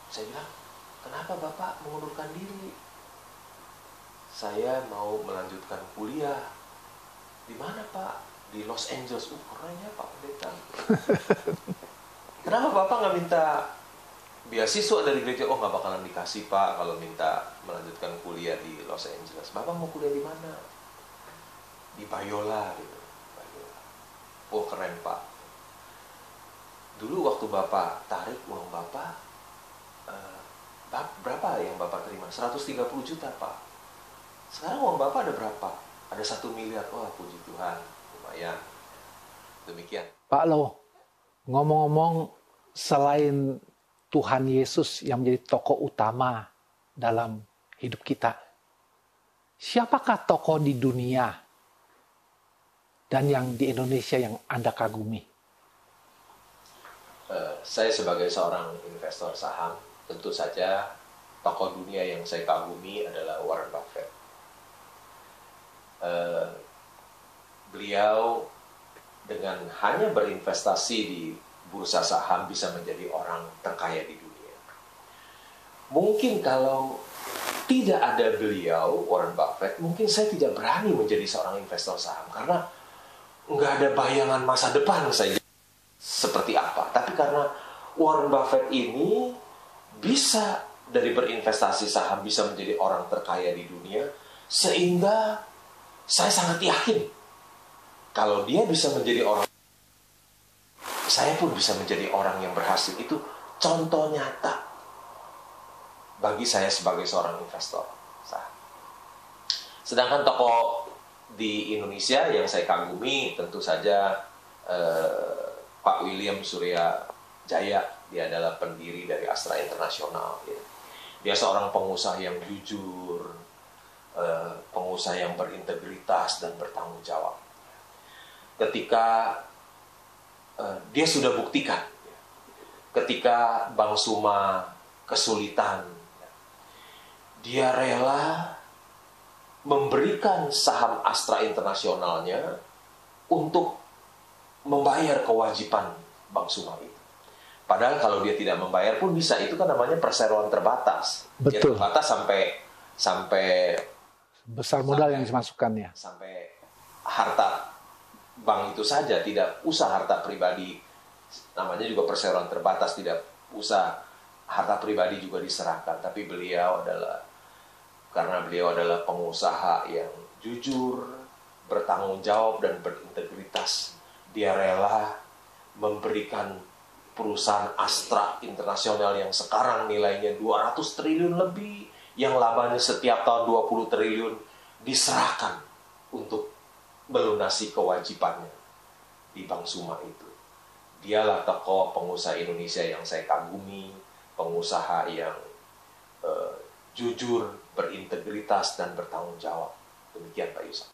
saya bilang, kenapa Bapak mengundurkan diri? Saya mau melanjutkan kuliah. Di mana Pak? Di Los Angeles. Uh, keren ya, Pak Pendeta. kenapa Bapak nggak minta beasiswa dari gereja? Oh, nggak bakalan dikasih Pak kalau minta melanjutkan kuliah di Los Angeles. Bapak mau kuliah di mana? di Payola gitu Payola oh keren pak dulu waktu bapak tarik uang bapak eh, berapa yang bapak terima 130 juta pak sekarang uang bapak ada berapa ada satu miliar wah oh, puji Tuhan lumayan demikian Pak Lo ngomong-ngomong selain Tuhan Yesus yang menjadi tokoh utama dalam hidup kita. Siapakah tokoh di dunia dan yang di Indonesia yang Anda kagumi? Eh, saya sebagai seorang investor saham, tentu saja tokoh dunia yang saya kagumi adalah Warren Buffett. Eh, beliau dengan hanya berinvestasi di bursa saham bisa menjadi orang terkaya di dunia. Mungkin kalau tidak ada beliau, Warren Buffett, mungkin saya tidak berani menjadi seorang investor saham karena nggak ada bayangan masa depan saja seperti apa. Tapi karena Warren Buffett ini bisa dari berinvestasi saham bisa menjadi orang terkaya di dunia, sehingga saya sangat yakin kalau dia bisa menjadi orang saya pun bisa menjadi orang yang berhasil itu contoh nyata bagi saya sebagai seorang investor. Sedangkan toko di Indonesia yang saya kagumi tentu saja eh, Pak William Surya Jaya dia adalah pendiri dari Astra Internasional ya. dia seorang pengusaha yang jujur eh, pengusaha yang berintegritas dan bertanggung jawab ketika eh, dia sudah buktikan ya. ketika Bang Suma kesulitan ya. dia rela memberikan saham Astra Internasionalnya untuk membayar kewajiban Bank Sumar itu. Padahal kalau dia tidak membayar pun bisa, itu kan namanya perseroan terbatas. Betul. Dia terbatas sampai sampai besar modal sampai, yang dimasukkan ya. Sampai harta bank itu saja, tidak usah harta pribadi. Namanya juga perseroan terbatas, tidak usah harta pribadi juga diserahkan, tapi beliau adalah karena beliau adalah pengusaha yang jujur, bertanggung jawab dan berintegritas. Dia rela memberikan perusahaan Astra Internasional yang sekarang nilainya 200 triliun lebih, yang labanya setiap tahun 20 triliun diserahkan untuk melunasi kewajibannya di Bank Suma itu. Dialah tokoh pengusaha Indonesia yang saya kagumi, pengusaha yang uh, jujur, berintegritas dan bertanggung jawab. Demikian Pak Yusuf.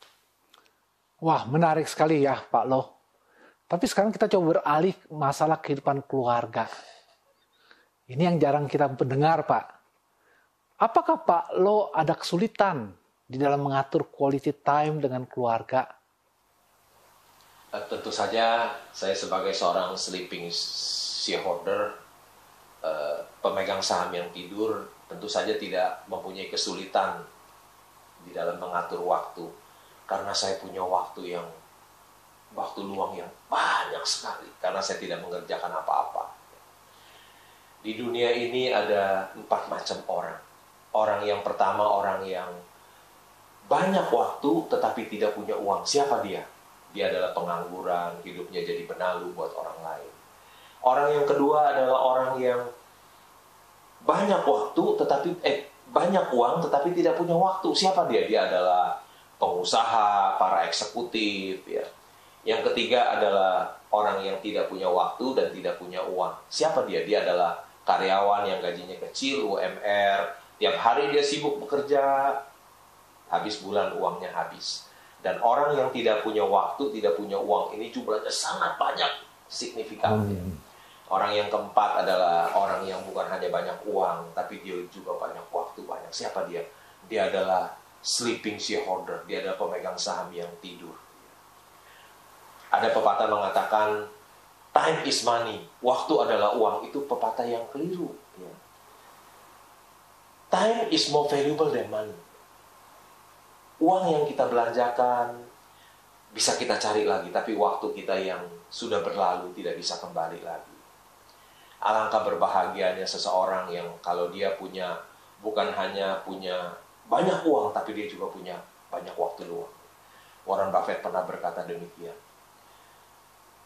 Wah, menarik sekali ya Pak Lo. Tapi sekarang kita coba beralih masalah kehidupan keluarga. Ini yang jarang kita mendengar, Pak. Apakah Pak Lo ada kesulitan di dalam mengatur quality time dengan keluarga? Eh, tentu saja saya sebagai seorang sleeping shareholder, eh, pemegang saham yang tidur, tentu saja tidak mempunyai kesulitan di dalam mengatur waktu karena saya punya waktu yang waktu luang yang banyak sekali karena saya tidak mengerjakan apa-apa. Di dunia ini ada empat macam orang. Orang yang pertama orang yang banyak waktu tetapi tidak punya uang. Siapa dia? Dia adalah pengangguran, hidupnya jadi benalu buat orang lain. Orang yang kedua adalah orang yang banyak waktu tetapi eh banyak uang tetapi tidak punya waktu. Siapa dia? Dia adalah pengusaha, para eksekutif ya. Yang ketiga adalah orang yang tidak punya waktu dan tidak punya uang. Siapa dia? Dia adalah karyawan yang gajinya kecil, UMR, tiap hari dia sibuk bekerja, habis bulan uangnya habis. Dan orang yang tidak punya waktu, tidak punya uang ini jumlahnya sangat banyak, signifikan. Hmm. Orang yang keempat adalah orang yang bukan hanya banyak uang, tapi dia juga banyak waktu, banyak. Siapa dia? Dia adalah sleeping shareholder, dia adalah pemegang saham yang tidur. Ada pepatah mengatakan, time is money, waktu adalah uang. Itu pepatah yang keliru. Ya. Time is more valuable than money. Uang yang kita belanjakan bisa kita cari lagi, tapi waktu kita yang sudah berlalu tidak bisa kembali lagi. Alangkah berbahagianya seseorang yang kalau dia punya bukan hanya punya banyak uang tapi dia juga punya banyak waktu luang. Warren Buffett pernah berkata demikian.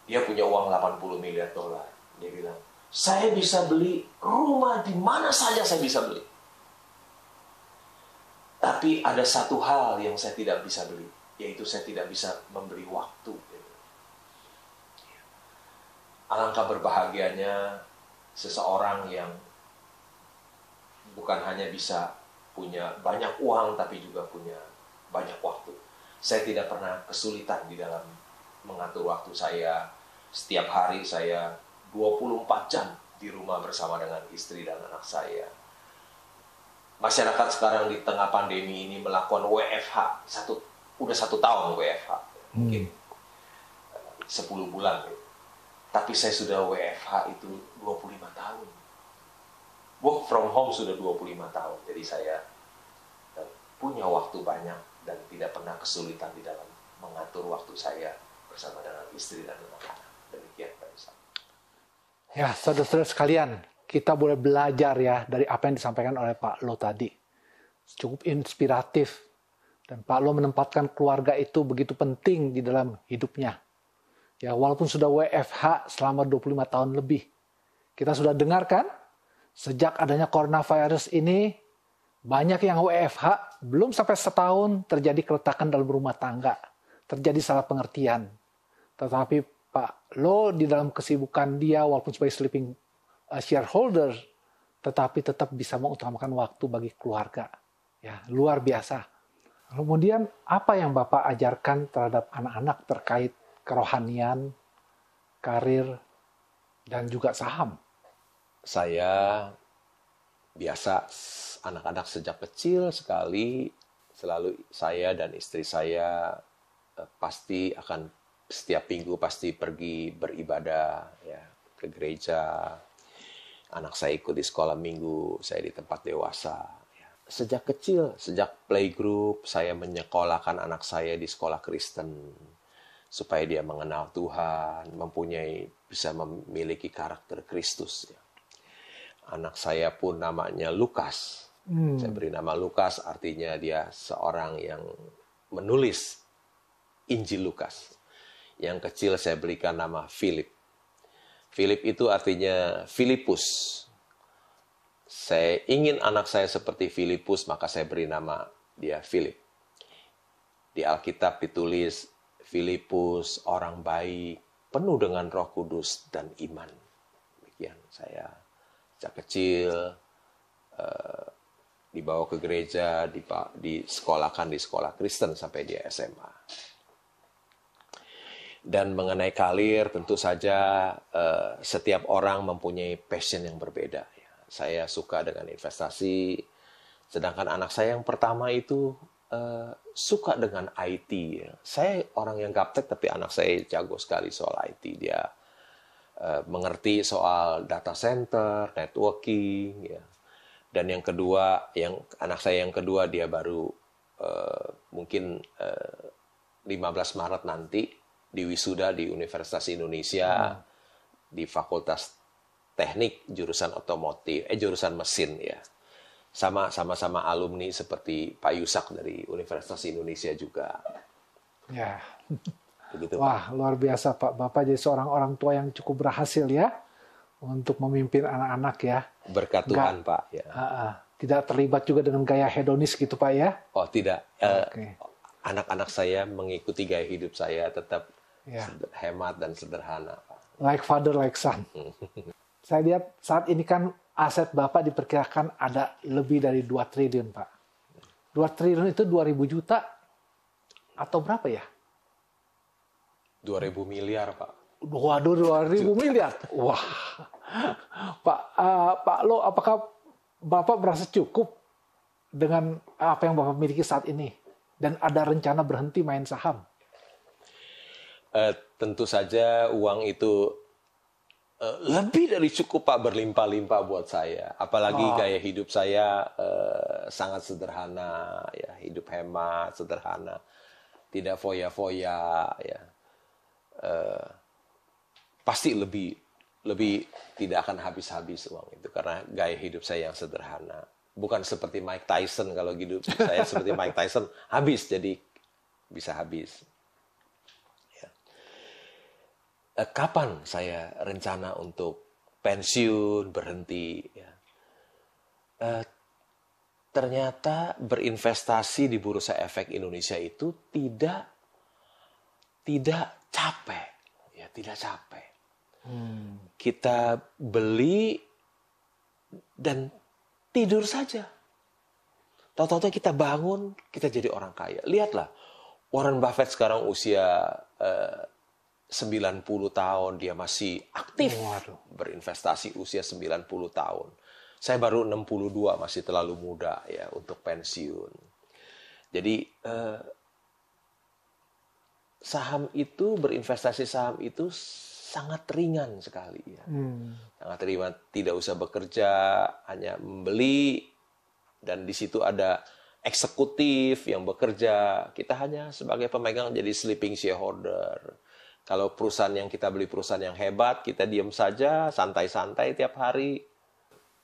Dia punya uang 80 miliar dolar. Dia bilang, saya bisa beli rumah di mana saja saya bisa beli. Tapi ada satu hal yang saya tidak bisa beli, yaitu saya tidak bisa memberi waktu. Alangkah berbahagianya seseorang yang bukan hanya bisa punya banyak uang tapi juga punya banyak waktu. Saya tidak pernah kesulitan di dalam mengatur waktu saya. Setiap hari saya 24 jam di rumah bersama dengan istri dan anak saya. Masyarakat sekarang di tengah pandemi ini melakukan WFH. Satu, udah satu tahun WFH. Hmm. Mungkin hmm. Eh, 10 bulan. Gitu tapi saya sudah WFH itu 25 tahun. Work from home sudah 25 tahun. Jadi saya eh, punya waktu banyak dan tidak pernah kesulitan di dalam mengatur waktu saya bersama dengan istri dan anak-anak. Demikian Pak Ustaz. Ya, saudara-saudara sekalian, kita boleh belajar ya dari apa yang disampaikan oleh Pak Lo tadi. Cukup inspiratif. Dan Pak Lo menempatkan keluarga itu begitu penting di dalam hidupnya. Ya, walaupun sudah WFH selama 25 tahun lebih. Kita sudah dengarkan sejak adanya coronavirus ini banyak yang WFH belum sampai setahun terjadi keretakan dalam rumah tangga, terjadi salah pengertian. Tetapi Pak Lo di dalam kesibukan dia walaupun sebagai sleeping eh, shareholder, tetapi tetap bisa mengutamakan waktu bagi keluarga. Ya, luar biasa. Kemudian apa yang Bapak ajarkan terhadap anak-anak terkait kerohanian, karir, dan juga saham. Saya biasa anak-anak sejak kecil sekali selalu saya dan istri saya eh, pasti akan setiap minggu pasti pergi beribadah ya ke gereja anak saya ikut di sekolah minggu saya di tempat dewasa ya. sejak kecil sejak playgroup saya menyekolahkan anak saya di sekolah Kristen supaya dia mengenal Tuhan, mempunyai bisa memiliki karakter Kristus. Ya. Anak saya pun namanya Lukas. Hmm. Saya beri nama Lukas, artinya dia seorang yang menulis Injil Lukas. Yang kecil saya berikan nama Philip. Philip itu artinya Filipus. Saya ingin anak saya seperti Filipus, maka saya beri nama dia Philip. Di Alkitab ditulis Filipus, orang baik, penuh dengan roh kudus dan iman. Demikian saya sejak kecil eh, dibawa ke gereja, disekolahkan di sekolah Kristen sampai dia SMA. Dan mengenai kalir, tentu saja eh, setiap orang mempunyai passion yang berbeda. Ya. Saya suka dengan investasi, sedangkan anak saya yang pertama itu Eh, suka dengan IT. Saya orang yang gaptek tapi anak saya jago sekali soal IT. Dia uh, mengerti soal data center, networking. Ya. Dan yang kedua, yang anak saya yang kedua dia baru uh, mungkin uh, 15 Maret nanti di wisuda di Universitas Indonesia hmm. di Fakultas Teknik jurusan otomotif, eh jurusan mesin ya sama sama sama alumni seperti Pak Yusak dari Universitas Indonesia juga. Ya. Begitu, Wah, Pak. luar biasa Pak. Bapak jadi seorang orang tua yang cukup berhasil ya untuk memimpin anak-anak ya. Berkat Tuhan, Nggak, Pak, ya. Uh, uh, tidak terlibat juga dengan gaya hedonis gitu, Pak ya? Oh, tidak. Anak-anak eh, okay. Anak-anak saya mengikuti gaya hidup saya tetap yeah. Ya. hemat dan sederhana, Pak. Like father like son. Hmm. saya lihat saat ini kan aset Bapak diperkirakan ada lebih dari 2 triliun, Pak. 2 triliun itu 2000 juta atau berapa ya? 2000 miliar, Pak. Waduh, 2000 miliar. Wah. Pak uh, Pak Lo, apakah Bapak merasa cukup dengan apa yang Bapak miliki saat ini? Dan ada rencana berhenti main saham? Uh, tentu saja uang itu lebih dari cukup pak berlimpah-limpah buat saya apalagi oh. gaya hidup saya uh, sangat sederhana ya hidup hemat sederhana tidak foya-foya ya uh, pasti lebih lebih tidak akan habis-habis uang itu karena gaya hidup saya yang sederhana bukan seperti Mike Tyson kalau hidup gitu. saya seperti Mike Tyson habis jadi bisa habis eh, kapan saya rencana untuk pensiun, berhenti. Ya. Eh, ternyata berinvestasi di bursa efek Indonesia itu tidak tidak capek, ya tidak capek. Hmm. Kita beli dan tidur saja. Tahu-tahu kita bangun, kita jadi orang kaya. Lihatlah Warren Buffett sekarang usia eh, 90 tahun dia masih aktif Waduh. berinvestasi usia 90 tahun. Saya baru 62 masih terlalu muda ya untuk pensiun. Jadi eh, saham itu berinvestasi saham itu sangat ringan sekali ya. Hmm. Sangat ringan, tidak usah bekerja, hanya membeli dan di situ ada eksekutif yang bekerja. Kita hanya sebagai pemegang jadi sleeping shareholder kalau perusahaan yang kita beli perusahaan yang hebat, kita diam saja, santai-santai tiap hari.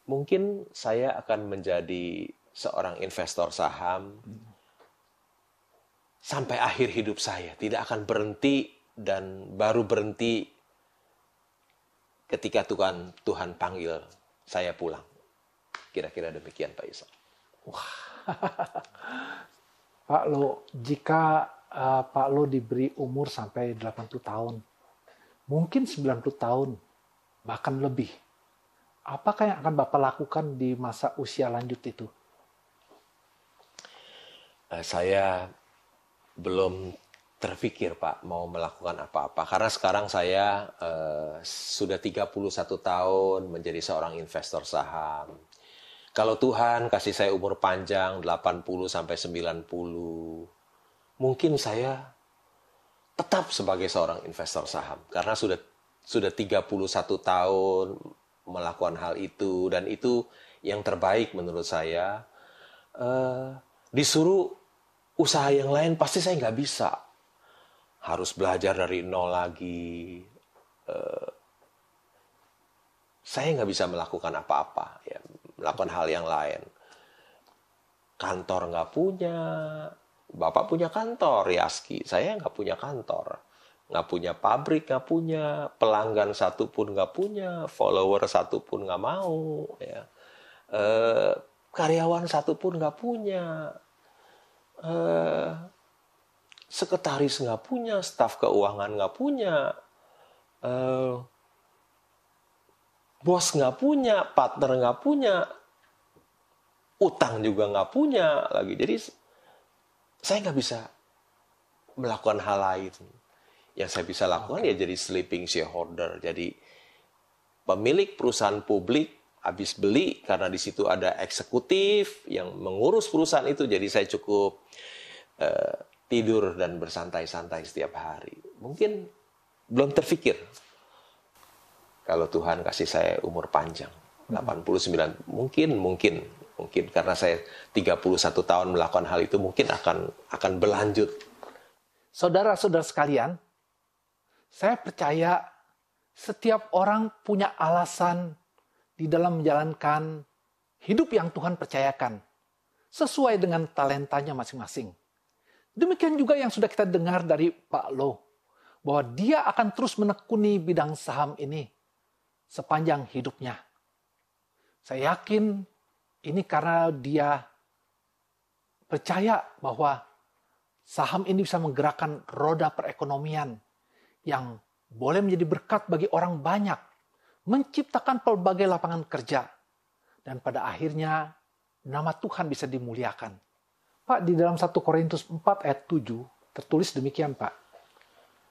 Mungkin saya akan menjadi seorang investor saham sampai akhir hidup saya. Tidak akan berhenti dan baru berhenti ketika Tuhan Tuhan panggil saya pulang. Kira-kira demikian Pak Isa. Wah. Pak Lo, jika uh, Pak lo diberi umur sampai 80 tahun, mungkin 90 tahun, bahkan lebih. Apakah yang akan Bapak lakukan di masa usia lanjut itu? Eh, saya belum terpikir Pak mau melakukan apa-apa karena sekarang saya uh, sudah 31 tahun menjadi seorang investor saham. Kalau Tuhan kasih saya umur panjang 80 sampai 90 mungkin saya tetap sebagai seorang investor saham karena sudah sudah 31 tahun melakukan hal itu dan itu yang terbaik menurut saya uh, disuruh usaha yang lain pasti saya nggak bisa harus belajar dari nol lagi uh, saya nggak bisa melakukan apa-apa ya melakukan hal yang lain kantor nggak punya Bapak punya kantor, Yaski. Saya nggak punya kantor. Nggak punya pabrik, nggak punya. Pelanggan satu pun nggak punya. Follower satu pun nggak mau. Ya. E, karyawan satu pun nggak punya. E, sekretaris nggak punya. Staf keuangan nggak punya. E, bos nggak punya. Partner nggak punya. Utang juga nggak punya lagi. Jadi saya nggak bisa melakukan hal lain. Yang saya bisa lakukan okay. ya jadi sleeping shareholder, jadi pemilik perusahaan publik habis beli karena di situ ada eksekutif yang mengurus perusahaan itu, jadi saya cukup uh, tidur dan bersantai-santai setiap hari. Mungkin belum terpikir kalau Tuhan kasih saya umur panjang, 89 hmm. mungkin mungkin mungkin karena saya 31 tahun melakukan hal itu mungkin akan akan berlanjut. Saudara-saudara sekalian, saya percaya setiap orang punya alasan di dalam menjalankan hidup yang Tuhan percayakan sesuai dengan talentanya masing-masing. Demikian juga yang sudah kita dengar dari Pak Lo bahwa dia akan terus menekuni bidang saham ini sepanjang hidupnya. Saya yakin ini karena dia percaya bahwa saham ini bisa menggerakkan roda perekonomian yang boleh menjadi berkat bagi orang banyak, menciptakan pelbagai lapangan kerja, dan pada akhirnya nama Tuhan bisa dimuliakan. Pak, di dalam 1 Korintus 4 ayat 7 tertulis demikian, Pak.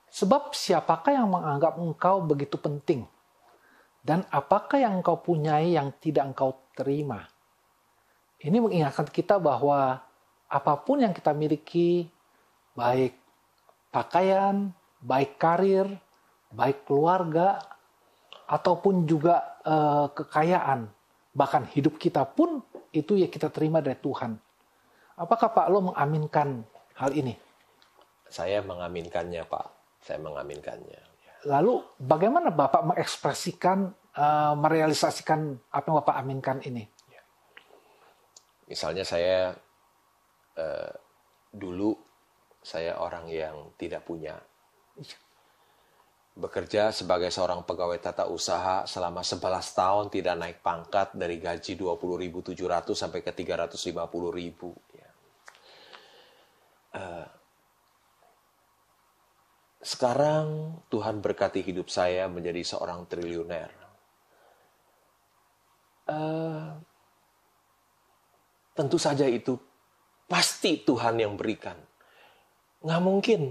Sebab siapakah yang menganggap engkau begitu penting? Dan apakah yang engkau punyai yang tidak engkau terima? Ini mengingatkan kita bahwa apapun yang kita miliki, baik pakaian, baik karir, baik keluarga, ataupun juga eh, kekayaan, bahkan hidup kita pun itu ya kita terima dari Tuhan. Apakah Pak Lo mengaminkan hal ini? Saya mengaminkannya Pak, saya mengaminkannya. Lalu bagaimana Bapak mengekspresikan, eh, merealisasikan apa yang Bapak aminkan ini? Misalnya saya uh, dulu saya orang yang tidak punya. Bekerja sebagai seorang pegawai tata usaha selama 11 tahun tidak naik pangkat dari gaji 20.700 sampai ke 350.000. Uh, ya. eh, sekarang Tuhan berkati hidup saya menjadi seorang triliuner. Uh, Tentu saja itu pasti Tuhan yang berikan. Nggak mungkin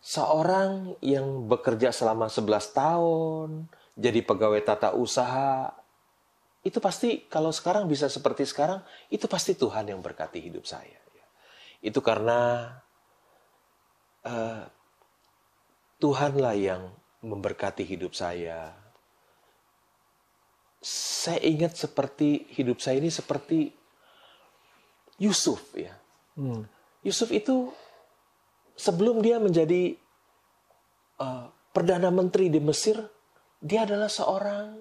seorang yang bekerja selama 11 tahun, jadi pegawai tata usaha, itu pasti kalau sekarang bisa seperti sekarang, itu pasti Tuhan yang berkati hidup saya. Itu karena uh, Tuhanlah yang memberkati hidup saya. Saya ingat seperti hidup saya ini seperti Yusuf ya. Hmm. Yusuf itu sebelum dia menjadi uh, perdana menteri di Mesir, dia adalah seorang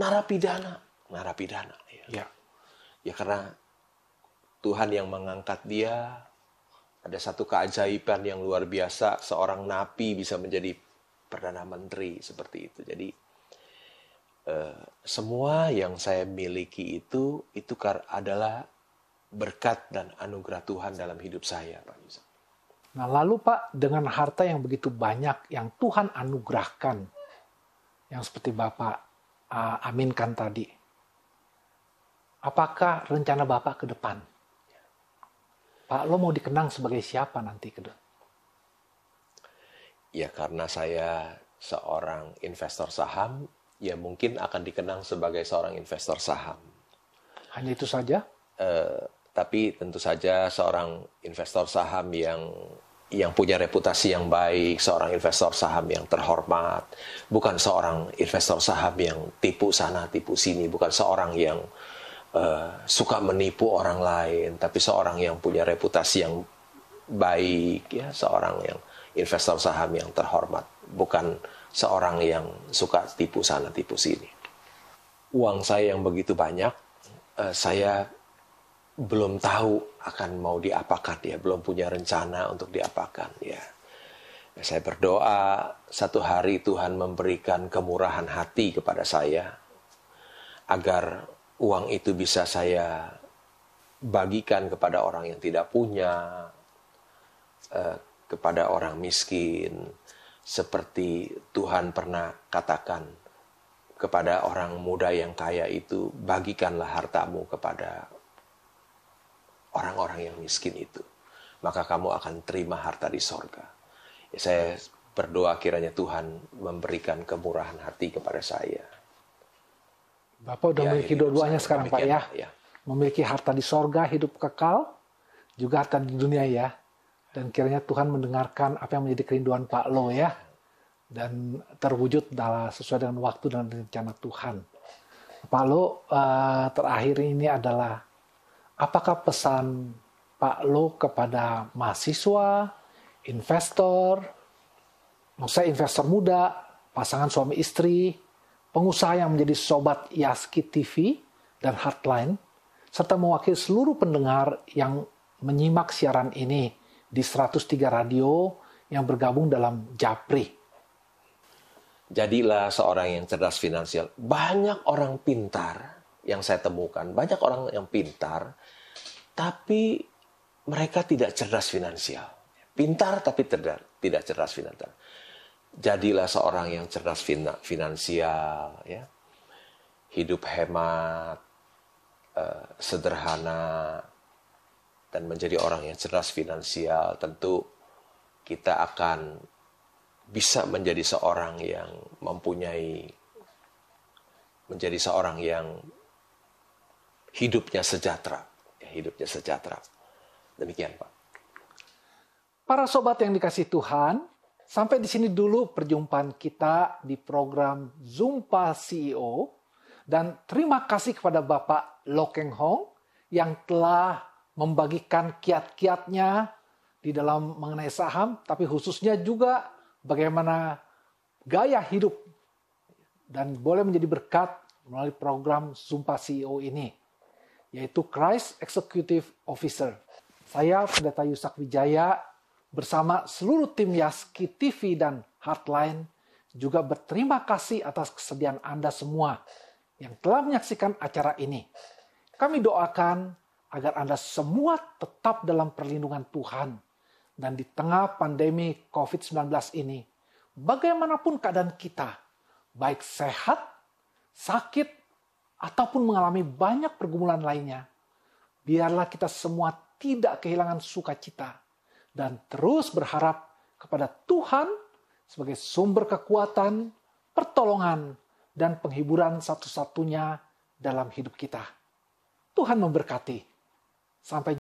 narapidana, narapidana ya. Ya, ya karena Tuhan yang mengangkat dia. Ada satu keajaiban yang luar biasa, seorang napi bisa menjadi perdana menteri seperti itu. Jadi uh, semua yang saya miliki itu itu adalah berkat dan anugerah Tuhan dalam hidup saya, Pak Yusuf. Nah, lalu Pak, dengan harta yang begitu banyak yang Tuhan anugerahkan, yang seperti Bapak uh, aminkan tadi, apakah rencana Bapak ke depan? Pak, lo mau dikenang sebagai siapa nanti ke depan? Ya, karena saya seorang investor saham, ya mungkin akan dikenang sebagai seorang investor saham. Hanya itu saja? Uh, tapi tentu saja seorang investor saham yang yang punya reputasi yang baik, seorang investor saham yang terhormat, bukan seorang investor saham yang tipu sana tipu sini, bukan seorang yang uh, suka menipu orang lain, tapi seorang yang punya reputasi yang baik, ya seorang yang investor saham yang terhormat, bukan seorang yang suka tipu sana tipu sini. Uang saya yang begitu banyak, uh, saya belum tahu akan mau diapakan ya, belum punya rencana untuk diapakan ya. Saya berdoa satu hari Tuhan memberikan kemurahan hati kepada saya agar uang itu bisa saya bagikan kepada orang yang tidak punya, eh, kepada orang miskin, seperti Tuhan pernah katakan kepada orang muda yang kaya itu, bagikanlah hartamu kepada orang-orang yang miskin itu. Maka kamu akan terima harta di sorga. Ya, saya berdoa kiranya Tuhan memberikan kemurahan hati kepada saya. Bapak sudah ya, memiliki dua-duanya sekarang Pak ya. ya. Memiliki harta di sorga, hidup kekal, juga harta di dunia ya. Dan kiranya Tuhan mendengarkan apa yang menjadi kerinduan Pak Lo ya. Dan terwujud dalam sesuai dengan waktu dan rencana Tuhan. Pak Lo, eh, terakhir ini adalah apakah pesan Pak Lo kepada mahasiswa, investor, saya investor muda, pasangan suami istri, pengusaha yang menjadi sobat Yaski TV dan Hardline, serta mewakili seluruh pendengar yang menyimak siaran ini di 103 radio yang bergabung dalam Japri. Jadilah seorang yang cerdas finansial. Banyak orang pintar yang saya temukan banyak orang yang pintar tapi mereka tidak cerdas finansial. Pintar tapi tidak cerdas finansial. Jadilah seorang yang cerdas finansial ya. Hidup hemat, eh, sederhana dan menjadi orang yang cerdas finansial tentu kita akan bisa menjadi seorang yang mempunyai menjadi seorang yang hidupnya sejahtera. Ya, hidupnya sejahtera. Demikian, Pak. Para sobat yang dikasih Tuhan, sampai di sini dulu perjumpaan kita di program Zumpa CEO. Dan terima kasih kepada Bapak Lokeng Hong yang telah membagikan kiat-kiatnya di dalam mengenai saham, tapi khususnya juga bagaimana gaya hidup dan boleh menjadi berkat melalui program Zumpa CEO ini yaitu Christ Executive Officer. Saya Pendeta Yusak Wijaya bersama seluruh tim Yaski TV dan Heartline juga berterima kasih atas kesediaan Anda semua yang telah menyaksikan acara ini. Kami doakan agar Anda semua tetap dalam perlindungan Tuhan dan di tengah pandemi COVID-19 ini, bagaimanapun keadaan kita, baik sehat, sakit, ataupun mengalami banyak pergumulan lainnya, biarlah kita semua tidak kehilangan sukacita dan terus berharap kepada Tuhan sebagai sumber kekuatan, pertolongan, dan penghiburan satu-satunya dalam hidup kita. Tuhan memberkati. Sampai